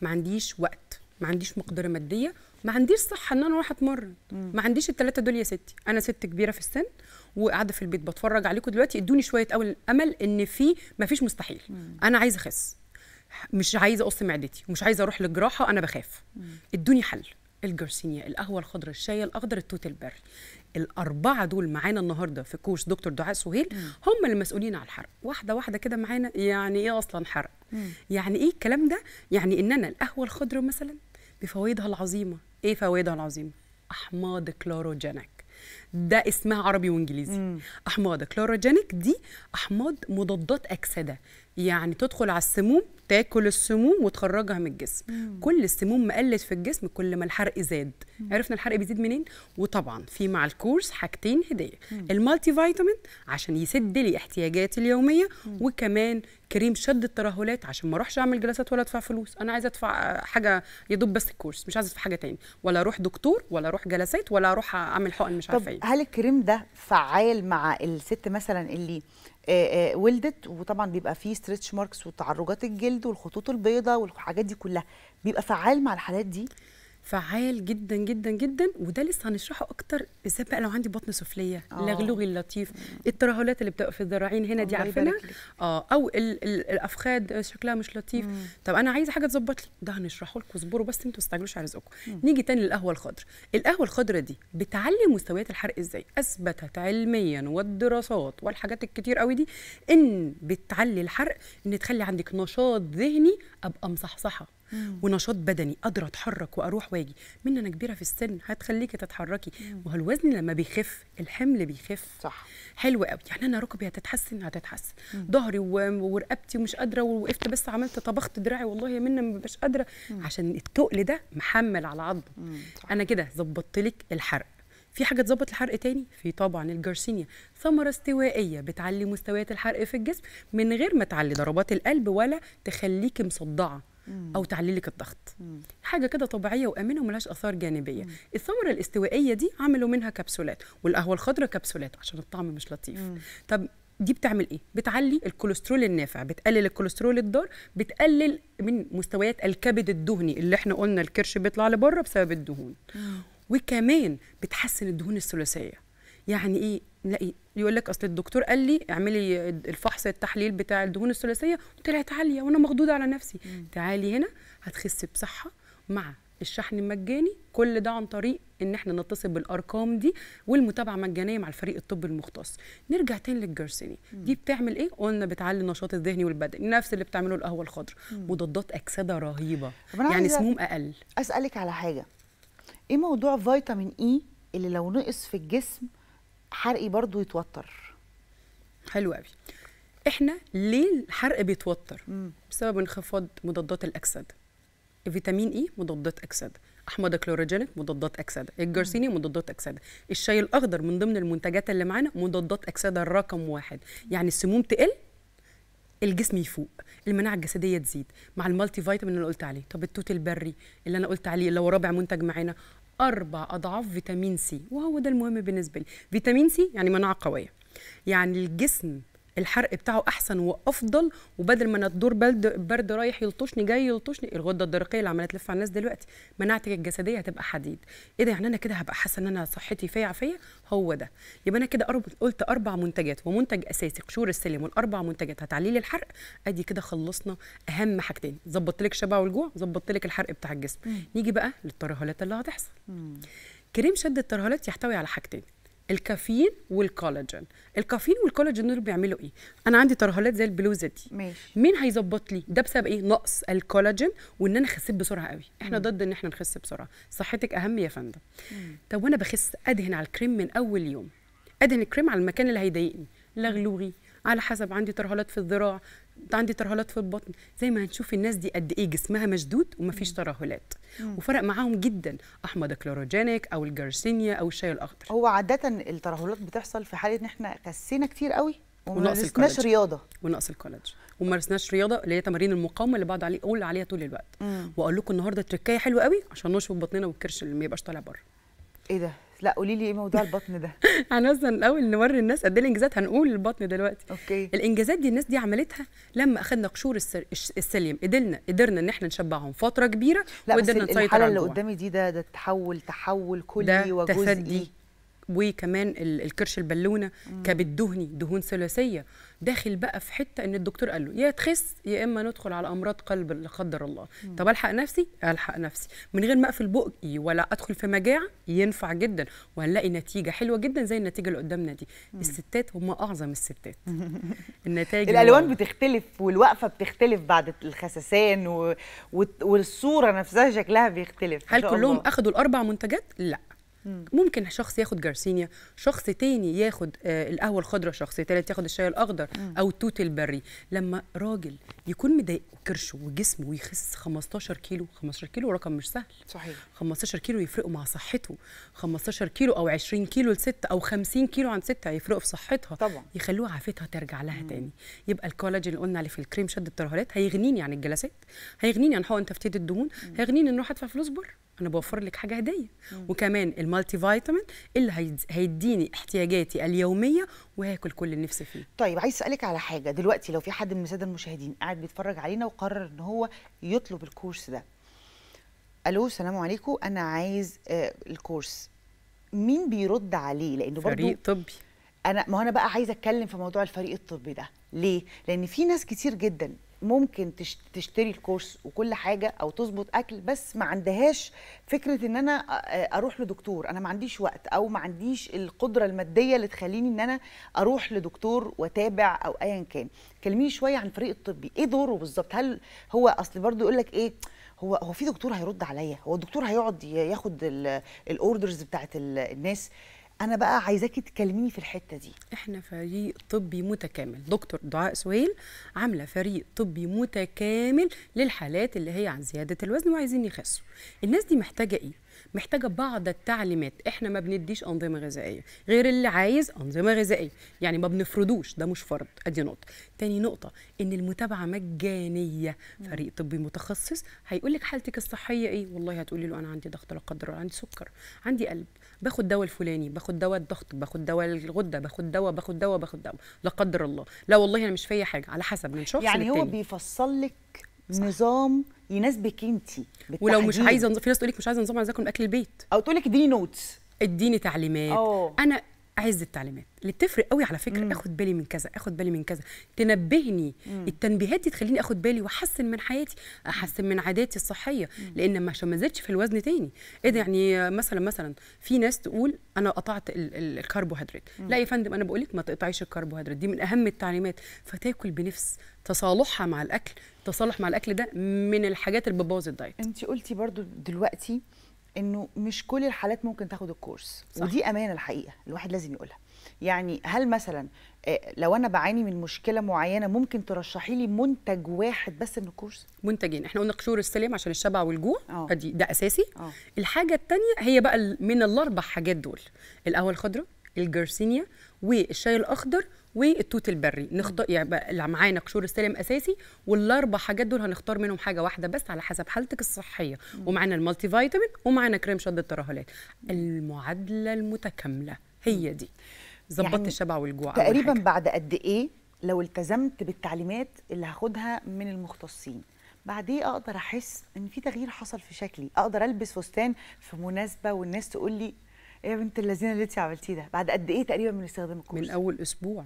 ما عنديش وقت ما عنديش مقدره ماديه ما عنديش صحه ان انا اروح اتمرن ما عنديش الثلاثه دول يا ستي انا ست كبيره في السن وقاعده في البيت بتفرج عليكم دلوقتي ادوني شويه اول امل ان في ما فيش مستحيل مم. انا عايزه اخس مش عايزه اقص معدتي ومش عايزه اروح للجراحه انا بخاف ادوني حل الجرسينيا القهوه الخضراء الشاي الاخضر التوتال البر الاربعه دول معانا النهارده في كورس دكتور دعاء سهيل هم المسؤولين على الحرق واحده واحده كده معانا يعني ايه اصلا حرق يعني ايه الكلام ده يعني ان انا القهوه الخضراء مثلا بفوائدها العظيمه ايه فوائدها العظيمه احماض كلوروجينيك ده اسمها عربي وانجليزي مم. احماض كلوروجينيك دي احماض مضادات اكسده يعني تدخل على السموم تاكل السموم وتخرجها من الجسم مم. كل السموم مقلت في الجسم كل ما الحرق زاد مم. عرفنا الحرق بيزيد منين وطبعا في مع الكورس حاجتين هديه المالتي فيتامين عشان يسد لي احتياجاتي اليوميه مم. وكمان كريم شد الترهلات عشان ما اروحش اعمل جلسات ولا ادفع فلوس انا عايزه ادفع حاجه يدوب بس الكورس مش عايزه ادفع حاجه تاني ولا اروح دكتور ولا اروح جلسات ولا اروح اعمل حقن مش عارفه ايه هل الكريم ده
فعال مع الست مثلا اللي ولدت وطبعا بيبقى فيه ستريتش ماركس
وتعرجات الجلد والخطوط البيضاء والحاجات دي كلها بيبقى فعال مع الحالات دي فعال جدا جدا جدا وده لسه هنشرحه اكتر ازاي بقى لو عندي بطن سفليه اللغلوغي آه. اللطيف الترهلات اللي بتبقى في الذراعين هنا دي عارفينها اه او الـ الـ الافخاد شكلها مش لطيف مم. طب انا عايزه حاجه تظبط لي ده هنشرحه لكم اصبروا بس انتوا ما على رزقكم نيجي تاني للقهوه الخضر القهوه الخضراء دي بتعلي مستويات الحرق ازاي اثبتت علميا والدراسات والحاجات الكتير قوي دي ان بتعلي الحرق ان تخلي عندك نشاط ذهني ابقى مصحصحه ونشاط بدني قادره اتحرك واروح واجي من انا كبيره في السن هتخليكي تتحركي ما هو الوزن لما بيخف الحمل بيخف صح حلو قوي يعني انا ركبي هتتحسن هتتحسن ظهري ورقبتي ومش قادره ووقفت بس عملت طبخت دراعي والله يا منى ما ببقاش قادره مم. عشان التقل ده محمل على عظم انا كده ظبطت لك الحرق في حاجه تظبط الحرق تاني في طبعا الجارسينيا ثمره استوائيه بتعلي مستويات الحرق في الجسم من غير ما تعلي ضربات القلب ولا تخليك مصدعه او تعليلك الضغط حاجه كده طبيعيه وامنه وملهاش اثار جانبيه الثمره الاستوائيه دي عملوا منها كبسولات والقهوه الخضراء كبسولات عشان الطعم مش لطيف طب دي بتعمل ايه بتعلي الكوليسترول النافع بتقلل الكوليسترول الضار بتقلل من مستويات الكبد الدهني اللي احنا قلنا الكرش بيطلع لبره بسبب الدهون وكمان بتحسن الدهون الثلاثيه يعني ايه لا يقول لك اصل الدكتور قال لي اعملي الفحص التحليل بتاع الدهون الثلاثيه وطلعت عاليه وانا مخضوضه على نفسي مم. تعالي هنا هتخسي بصحه مع الشحن المجاني كل ده عن طريق ان احنا نتصل بالارقام دي والمتابعه مجانيه مع الفريق الطبي المختص نرجع تاني للجرسيني دي بتعمل ايه قلنا بتعلي النشاط الذهني والبدني نفس اللي بتعمله القهوه الخضراء مضادات اكسده رهيبه يعني سموم اقل
اسالك على حاجه ايه موضوع فيتامين اي اللي لو نقص في الجسم حرقي
برضو يتوتر حلو قوي احنا ليه الحرق بيتوتر مم. بسبب انخفاض مضادات الاكسده فيتامين اي e مضادات اكسده احماض كلوروجينيك مضادات اكسده الجرسيني مضادات اكسده الشاي الاخضر من ضمن المنتجات اللي معانا مضادات اكسده رقم واحد يعني السموم تقل الجسم يفوق المناعه الجسديه تزيد مع المالتي فيتامين اللي قلت عليه طب التوت البري اللي انا قلت عليه اللي هو رابع منتج معانا أربع أضعاف فيتامين سي وهو ده المهم بالنسبة لي فيتامين سي يعني مناعة قوية يعني الجسم الحرق بتاعه احسن وافضل وبدل ما انا الدور برد برد رايح يلطشني جاي يلطشني الغده الدرقيه اللي عماله تلف على الناس دلوقتي مناعتك الجسديه هتبقى حديد ايه ده يعني انا كده هبقى حاسه ان انا صحتي فيا عافيه هو ده يبقى انا كده قلت اربع منتجات ومنتج اساسي قشور السلم والاربع منتجات هتعلي لي الحرق ادي كده خلصنا اهم حاجتين ظبطت لك الشبع والجوع ظبطت لك الحرق بتاع الجسم مم. نيجي بقى للترهلات اللي هتحصل مم. كريم شد الترهلات يحتوي على حاجتين الكافيين والكولاجين الكافيين والكولاجين دول بيعملوا ايه انا عندي ترهلات زي البلوزه دي ماشي. مين هيظبط لي ده بسبب ايه نقص الكولاجين وان انا خسيت بسرعه قوي احنا مم. ضد ان احنا نخس بسرعه صحتك اهم يا فندم طب وانا بخس ادهن على الكريم من اول يوم ادهن الكريم على المكان اللي هيضايقني لغلوغي على حسب عندي ترهلات في الذراع عندي ترهلات في البطن زي ما هنشوف الناس دي قد ايه جسمها مشدود ومفيش ترهلات وفرق معاهم جدا احمض كلوروجينيك او الجارسينيا او الشاي الاخضر هو عاده الترهلات بتحصل في حاله ان احنا كسينا كتير قوي وما مارسناش رياضه ونقص الكولاج وما مارسناش رياضه اللي هي تمارين المقاومه اللي بقعد عليه اقول عليها طول الوقت واقول لكم النهارده تركايه حلوه قوي عشان نشوف بطننا والكرش اللي ما يبقاش طالع بره ايه ده لا قولي لي ايه موضوع البطن ده اصلا الاول نوري الناس قد ايه الانجازات هنقول البطن دلوقتي اوكي الانجازات دي الناس دي عملتها لما اخذنا قشور السليم قدرنا قدرنا ان احنا نشبعهم فتره كبيره لا وقدرنا نسيطر على الحاله اللي قدامي
دي ده ده تحول تحول كلي وجزئي
وكمان الكرش البالونه كبد دهني دهون ثلاثيه داخل بقى في حته ان الدكتور قال له يا تخس يا اما ندخل على امراض قلب لا قدر الله مم. طب الحق نفسي الحق نفسي من غير ما اقفل بقي ولا ادخل في مجاعه ينفع جدا وهنلاقي نتيجه حلوه جدا زي النتيجه اللي قدامنا دي مم. الستات هم اعظم الستات النتائج الالوان
بتختلف والوقفه بتختلف
بعد الخسسان و... والصوره نفسها شكلها بيختلف هل كلهم اخذوا الاربع منتجات لا ممكن شخص ياخد جارسينيا شخص تاني ياخد آه القهوه الخضراء شخص تالت ياخد الشاي الاخضر او التوت البري لما راجل يكون مضايق كرشه وجسمه ويخس 15 كيلو 15 كيلو رقم مش سهل صحيح 15 كيلو يفرقوا مع صحته 15 كيلو او 20 كيلو لست او 50 كيلو عن ست هيفرقوا في صحتها طبعا يخلوها عافيتها ترجع لها مم. تاني يبقى الكولاجين اللي قلنا عليه في الكريم شد الترهلات هيغنيني عن الجلسات هيغنيني عن حقن تفتيت الدهون هيغنيني ان اروح ادفع فلوس بره انا بوفر لك حاجه هديه وكمان المالتي فيتامين اللي هيديني احتياجاتي اليوميه وهاكل كل اللي نفسي فيه طيب عايز اسالك على حاجه دلوقتي لو في حد
من الساده المشاهدين قاعد بيتفرج علينا وقرر ان هو يطلب الكورس ده الو السلام عليكم انا عايز آه الكورس مين بيرد عليه لانه برضه فريق طبي انا ما انا بقى عايزه اتكلم في موضوع الفريق الطبي ده ليه لان في ناس كتير جدا ممكن تشتري الكورس وكل حاجه او تظبط اكل بس ما عندهاش فكره ان انا اروح لدكتور انا ما عنديش وقت او ما عنديش القدره الماديه اللي تخليني ان انا اروح لدكتور واتابع او ايا كان كلميني شويه عن الفريق الطبي ايه دوره بالظبط هل هو اصل برضه يقول لك ايه هو هو في دكتور هيرد عليا هو الدكتور هيقعد ياخد الاوردرز بتاعت الناس انا بقى عايزاكي تكلميني في الحته
دي احنا فريق طبي متكامل دكتور دعاء سويل عامله فريق طبي متكامل للحالات اللي هي عن زياده الوزن وعايزين يخسوا الناس دي محتاجه ايه محتاجه بعض التعليمات احنا ما بنديش انظمه غذائيه غير اللي عايز انظمه غذائيه يعني ما بنفرضوش ده مش فرض ادي نقطه تاني نقطه ان المتابعه مجانيه فريق طبي متخصص هيقول لك حالتك الصحيه ايه والله هتقولي له انا عندي ضغط لا قدر عندي سكر عندي قلب باخد دواء الفلاني باخد دواء الضغط باخد دواء الغده باخد دواء باخد دواء باخد دواء لا قدر الله لا والله انا مش فيا حاجه على حسب من شخص يعني هو بيفصل لك نظام يناسبك
انت ولو مش عايزه
في ناس تقول لك مش عايزه نظام عايزه اكل اكل البيت او تقول لك اديني نوتس اديني تعليمات أوه. انا عايز التعليمات اللي بتفرق قوي على فكره مم. اخد بالي من كذا اخد بالي من كذا تنبهني مم. التنبيهات دي تخليني اخد بالي واحسن من حياتي احسن من عاداتي الصحيه مم. لان ما ما زدتش في الوزن تاني ايه ده يعني مثلا مثلا في ناس تقول انا قطعت الكربوهيدرات لا يا فندم انا بقول لك ما تقطعيش الكربوهيدرات دي من اهم التعليمات فتاكل بنفس تصالحها مع الاكل التصالح مع الاكل ده من الحاجات اللي بتبوظ الدايت انت قلتي برضو دلوقتي
انه مش كل الحالات ممكن تاخد الكورس صح. ودي امانه الحقيقه الواحد لازم يقولها يعني هل مثلا آه، لو انا بعاني من مشكله معينه ممكن ترشحي لي منتج واحد
بس من الكورس منتجين احنا قلنا قشور السلام عشان الشبع والجوع آه. ادي ده اساسي أوه. الحاجه الثانيه هي بقى من الاربع حاجات دول القهوه الخضراء الجرسينيا والشاي الاخضر والتوت البري نختار يعني معانا قشور السلم اساسي والاربع حاجات دول هنختار منهم حاجه واحده بس على حسب حالتك الصحيه ومعانا المالتي فيتامين ومعانا كريم شد الترهلات المعادله المتكامله هي دي ظبطت يعني الشبع والجوع تقريبا
بعد قد ايه لو التزمت بالتعليمات اللي هاخدها من المختصين بعد ايه اقدر احس ان في تغيير حصل في شكلي اقدر البس فستان في مناسبه والناس تقول لي ايه يا بنت اللذينه اللي انت عملتيه ده بعد قد ايه تقريبا من استخدام الكورس
من اول اسبوع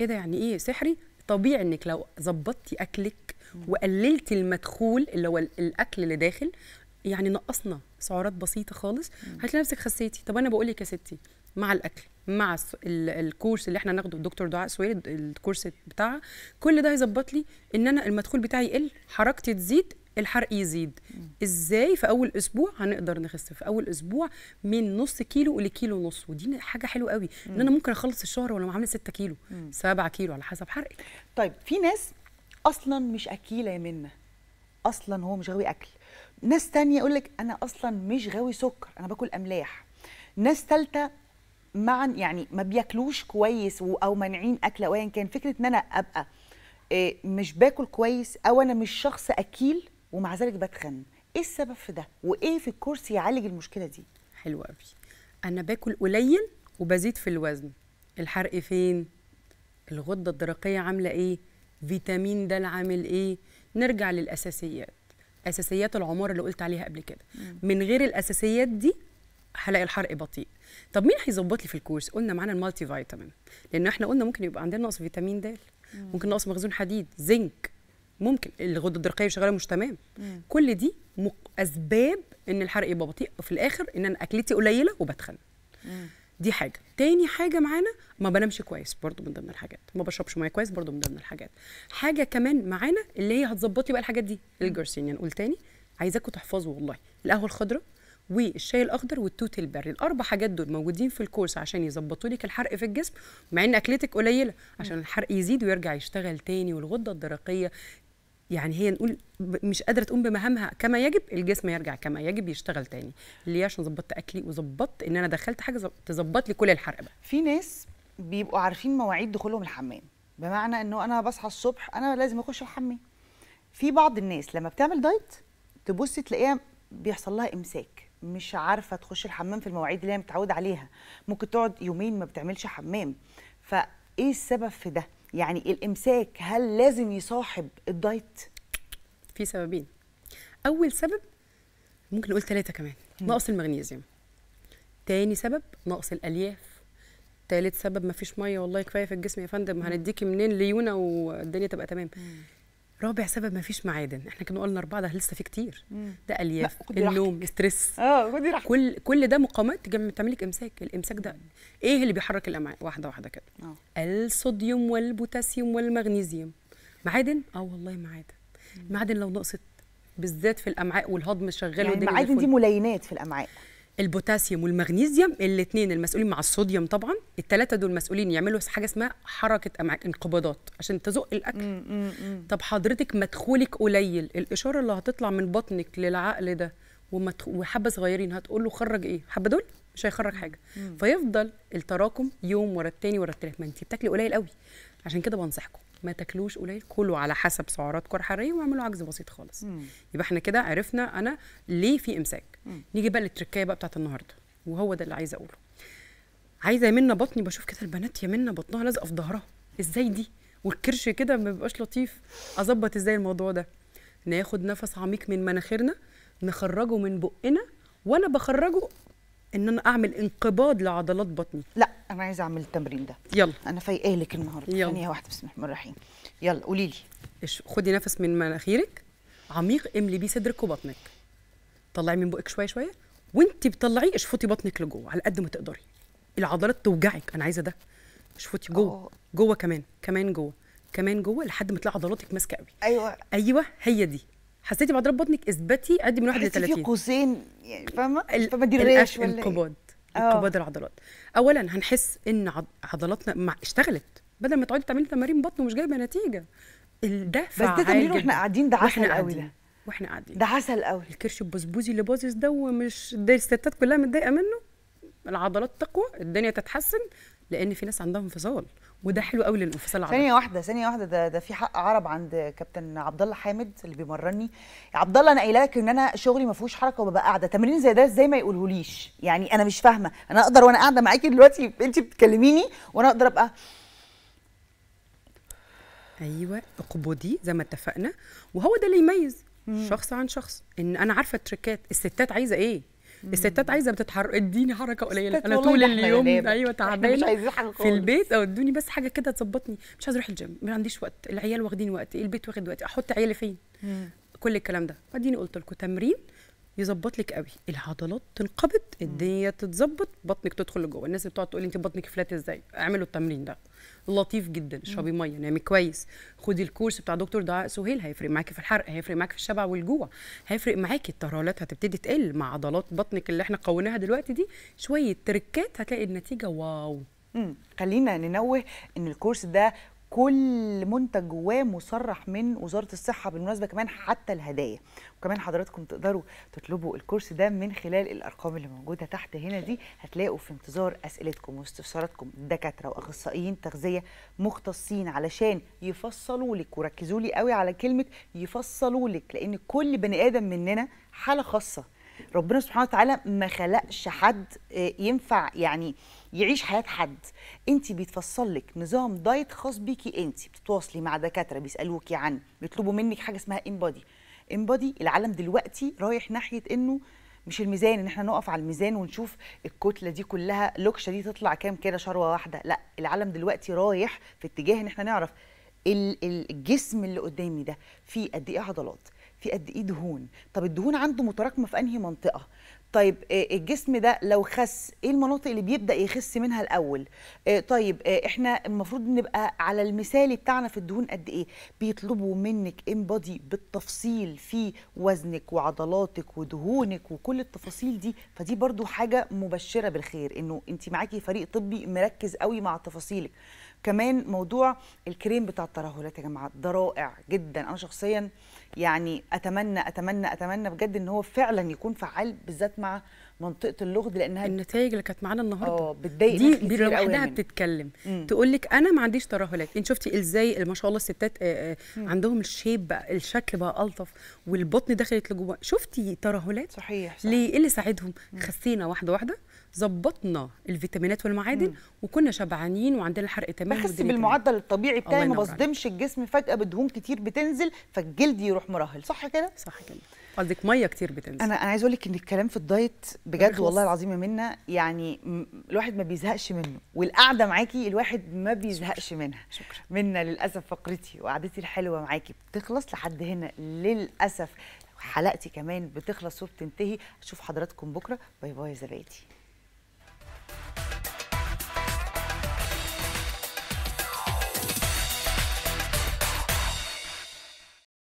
ايه ده يعني ايه سحري طبيعي انك لو ظبطتي اكلك وقللت المدخول اللي هو الاكل اللي داخل يعني نقصنا سعرات بسيطه خالص هتلاقي نفسك خسيتي طب انا بقول لك يا ستي مع الاكل مع الكورس اللي احنا ناخده الدكتور دعاء سويد الكورس بتاعها كل ده هيظبط لي ان انا المدخول بتاعي يقل حركتي تزيد الحرق يزيد ازاي في اول اسبوع هنقدر نخس في اول اسبوع من نص كيلو لكيلو ونص ودي حاجه حلوه قوي ان انا ممكن اخلص الشهر وانا عامله 6 كيلو 7 كيلو على حسب حرقي طيب في ناس اصلا مش
اكيله يا منى اصلا هو مش غاوي اكل ناس تانية يقول لك انا اصلا مش غاوي سكر انا باكل املاح ناس ثالثه معا يعني ما بياكلوش كويس او مانعين اكل او ايا كان فكره ان انا ابقى آه، مش باكل كويس او انا مش شخص اكيل ومع ذلك بتخن ايه السبب في ده وايه في الكرسي يعالج
المشكله دي حلو قوي انا باكل قليل وبزيد في الوزن الحرق فين الغده الدرقيه عامله ايه فيتامين د عامل ايه نرجع للاساسيات اساسيات العماره اللي قلت عليها قبل كده من غير الاساسيات دي هلاقي الحرق بطيء طب مين هيظبط لي في الكورس قلنا معانا المالتي فيتامين لان احنا قلنا ممكن يبقى عندنا نقص فيتامين د ممكن نقص مخزون حديد زنك ممكن الغده الدرقيه شغاله مش تمام مم. كل دي اسباب ان الحرق يبقى بطيء وفي الاخر ان انا اكلتي قليله وبتخن دي حاجه تاني حاجه معانا ما بنامش كويس برضو من ضمن الحاجات ما بشربش ميه كويس برضو من ضمن الحاجات حاجه كمان معانا اللي هي هتظبط لي بقى الحاجات دي الجرسين يعني قول تاني عايزاكم تحفظوا والله القهوه الخضراء والشاي الاخضر والتوت البري الاربع حاجات دول موجودين في الكورس عشان يظبطوا لك الحرق في الجسم مع ان اكلتك قليله عشان الحرق يزيد ويرجع يشتغل تاني والغده الدرقيه يعني هي نقول مش قادره تقوم بمهامها كما يجب الجسم يرجع كما يجب يشتغل تاني اللي عشان ظبطت اكلي وظبطت ان انا دخلت حاجه تظبط لي كل الحرق بقى في ناس بيبقوا
عارفين مواعيد دخولهم الحمام بمعنى انه انا بصحى الصبح انا لازم اخش الحمام في بعض الناس لما بتعمل دايت تبص تلاقيها بيحصل لها امساك مش عارفه تخش الحمام في المواعيد اللي هي متعوده عليها ممكن تقعد يومين ما بتعملش حمام فايه السبب في ده يعني الامساك هل لازم يصاحب الدايت
في سببين اول سبب ممكن نقول ثلاثه كمان نقص المغنيسيوم تاني سبب نقص الالياف تالت سبب مفيش ميه والله كفايه في الجسم يا فندم هنديكي منين ليونه والدنيا تبقى تمام رابع سبب ما فيش معادن احنا كنا قلنا اربعه ده لسه في كتير ده الياف النوم ستريس اه خدي راحتك كل كل ده مقاومات بتعمل لك امساك الامساك ده ايه اللي بيحرك الامعاء واحده واحده كده آه. الصوديوم والبوتاسيوم والمغنيسيوم معادن اه والله معادن المعادن لو نقصت بالذات في الامعاء والهضم شغال يعني المعادن دي ملينات في الامعاء البوتاسيوم والمغنيسيوم الاثنين المسؤولين مع الصوديوم طبعا الثلاثه دول مسؤولين يعملوا حاجه اسمها حركه امعاء انقباضات عشان تزق الاكل مم. مم. طب حضرتك مدخولك قليل الاشاره اللي هتطلع من بطنك للعقل ده وحبه صغيرين هتقول له خرج ايه حبه دول مش هيخرج حاجه مم. فيفضل التراكم يوم ورا الثاني ورا الثالث ما انت بتاكلي قليل قوي عشان كده بنصحكم ما تاكلوش قليل كلوا على حسب سعراتكم الحراريه واعملوا عجز بسيط خالص مم. يبقى احنا كده عرفنا انا ليه في امساك مم. نيجي بقى للتركايه بقى بتاعت النهارده وهو ده اللي عايزه اقوله عايزه يمنا بطني بشوف كده البنات يمنا بطنها لازقه في ظهرها ازاي دي والكرش كده ما بيبقاش لطيف اظبط ازاي الموضوع ده ناخد نفس عميق من مناخيرنا نخرجه من بقنا وانا بخرجه ان انا اعمل انقباض لعضلات بطني لا انا عايزه اعمل التمرين ده يلا انا فايقالك النهارده يلا ثانيه واحده بسم الله الرحمن الرحيم يلا قولي لي خدي نفس من مناخيرك عميق املي بيه صدرك وبطنك طلعي من بقك شويه شويه وانت بتطلعيه اشفطي بطنك لجوه على قد ما تقدري العضلات توجعك انا عايزه ده اشفطي جوه أوه. جوه كمان كمان جوه كمان جوه لحد ما تلاقي عضلاتك ماسكه قوي ايوه ايوه هي دي حسيتي رب بطنك اثبتي قد من واحد ل 30 في قوسين يعني فاهمه فما ديرهاش ولا انقباض إيه؟ انقباض آه. العضلات اولا هنحس ان عضلاتنا مع... اشتغلت بدل ما تقعدي تعملي تمارين بطن ومش جايبه نتيجه ده بس ده تمرين واحنا قاعدين ده عسل قوي ده واحنا قاعدين ده عسل قوي الكرش البسبوسي اللي باظظ ده ومش ده الستات كلها متضايقه منه العضلات تقوى الدنيا تتحسن لان في ناس عندها انفصال وده حلو قوي للانفصال العضلي ثانيه واحده
ثانيه واحده ده ده في حق عرب عند كابتن عبد الله حامد اللي بيمرني عبد الله انا قايله لك ان انا شغلي ما فيهوش حركه وببقى قاعده تمرين زي ده ازاي ما يقولهوليش يعني انا مش فاهمه انا اقدر وانا قاعده معاكي دلوقتي انت بتكلميني وانا اقدر ابقى
ايوه اقبضي زي ما اتفقنا وهو ده اللي يميز مم. شخص عن شخص ان انا عارفه التريكات الستات عايزه ايه الستات عايزه بتتحر اديني حركه قليله انا طول اليوم ايوه تعبانه في البيت او ادوني بس حاجه كده تظبطني مش عايزه اروح الجيم ما عنديش وقت العيال واخدين وقت البيت واخد وقت احط عيالي فين مم. كل الكلام ده فاديني قلت لكم تمرين يظبط لك قوي العضلات تنقبض الدنيا تتظبط بطنك تدخل لجوه الناس اللي بتقعد تقول انت بطنك فلات ازاي اعملوا التمرين ده لطيف جدا اشربي ميه نامي كويس خدي الكورس بتاع دكتور دعاء سهيل هيفرق معاكي في الحرق هيفرق معاكي في الشبع والجوع هيفرق معاكي الترهلات هتبتدي تقل مع عضلات بطنك اللي احنا قويناها دلوقتي دي شويه تركات هتلاقي النتيجه واو مم. خلينا
ننوه ان الكورس ده كل منتج جواه مصرح من وزاره الصحه بالمناسبه كمان حتى الهدايا وكمان حضراتكم تقدروا تطلبوا الكورس ده من خلال الارقام اللي موجوده تحت هنا دي هتلاقوا في انتظار اسئلتكم واستفساراتكم دكاتره واخصائيين تغذيه مختصين علشان يفصلوا لك وركزوا لي قوي على كلمه يفصلوا لك لان كل بني ادم مننا حاله خاصه ربنا سبحانه وتعالى ما خلقش حد آه، ينفع يعني يعيش حياه حد انت بيتفصل لك نظام دايت خاص بيكي انت بتتواصلي مع دكاتره بيسالوكي عن بيطلبوا منك حاجه اسمها انبادي انبادي العالم دلوقتي رايح ناحيه انه مش الميزان ان احنا نقف على الميزان ونشوف الكتله دي كلها لوكشه دي تطلع كام كده شروه واحده لا العالم دلوقتي رايح في اتجاه ان احنا نعرف الجسم اللي قدامي ده فيه قد ايه عضلات في قد ايه دهون طب الدهون عنده متراكمه في انهي منطقه طيب آه، الجسم ده لو خس ايه المناطق اللي بيبدا يخس منها الاول آه، طيب آه، احنا المفروض نبقى على المثالي بتاعنا في الدهون قد ايه بيطلبوا منك انبادي بالتفصيل في وزنك وعضلاتك ودهونك وكل التفاصيل دي فدي برضو حاجه مبشره بالخير انه انت معاكي فريق طبي مركز قوي مع تفاصيلك كمان موضوع الكريم بتاع الترهلات يا جماعه ده رائع جدا انا شخصيا يعني اتمنى اتمنى اتمنى بجد ان هو فعلا يكون فعال بالذات مع
منطقه اللغد لانها النتائج اللي كانت معانا النهارده اه بتضايق دي لوحدها بتتكلم تقول لك انا ما عنديش ترهلات انت شفتي ازاي ما شاء الله الستات آآ آه، آآ آه، عندهم الشيب بقى الشكل بقى الطف والبطن دخلت لجوه شفتي ترهلات صحيح, صحيح. ليه ايه اللي ساعدهم خسينا واحده واحده ظبطنا الفيتامينات والمعادن مم. وكنا شبعانين وعندنا الحرق تمام بحس بالمعدل الطبيعي بتاعي ما بصدمش الجسم فجاه بدهون كتير بتنزل فالجلد
يروح مرهل صح كده صح كده قصدك ميه كتير بتنزل انا انا عايز اقول لك ان الكلام في الدايت بجد والله العظيم يا منا يعني الواحد ما بيزهقش منه والقعده معاكي الواحد ما بيزهقش منها شكرا منا للاسف فقرتي وقعدتي الحلوه معاكي بتخلص لحد هنا للاسف حلقتي كمان بتخلص وبتنتهي اشوف حضراتكم بكره باي باي يا زبادي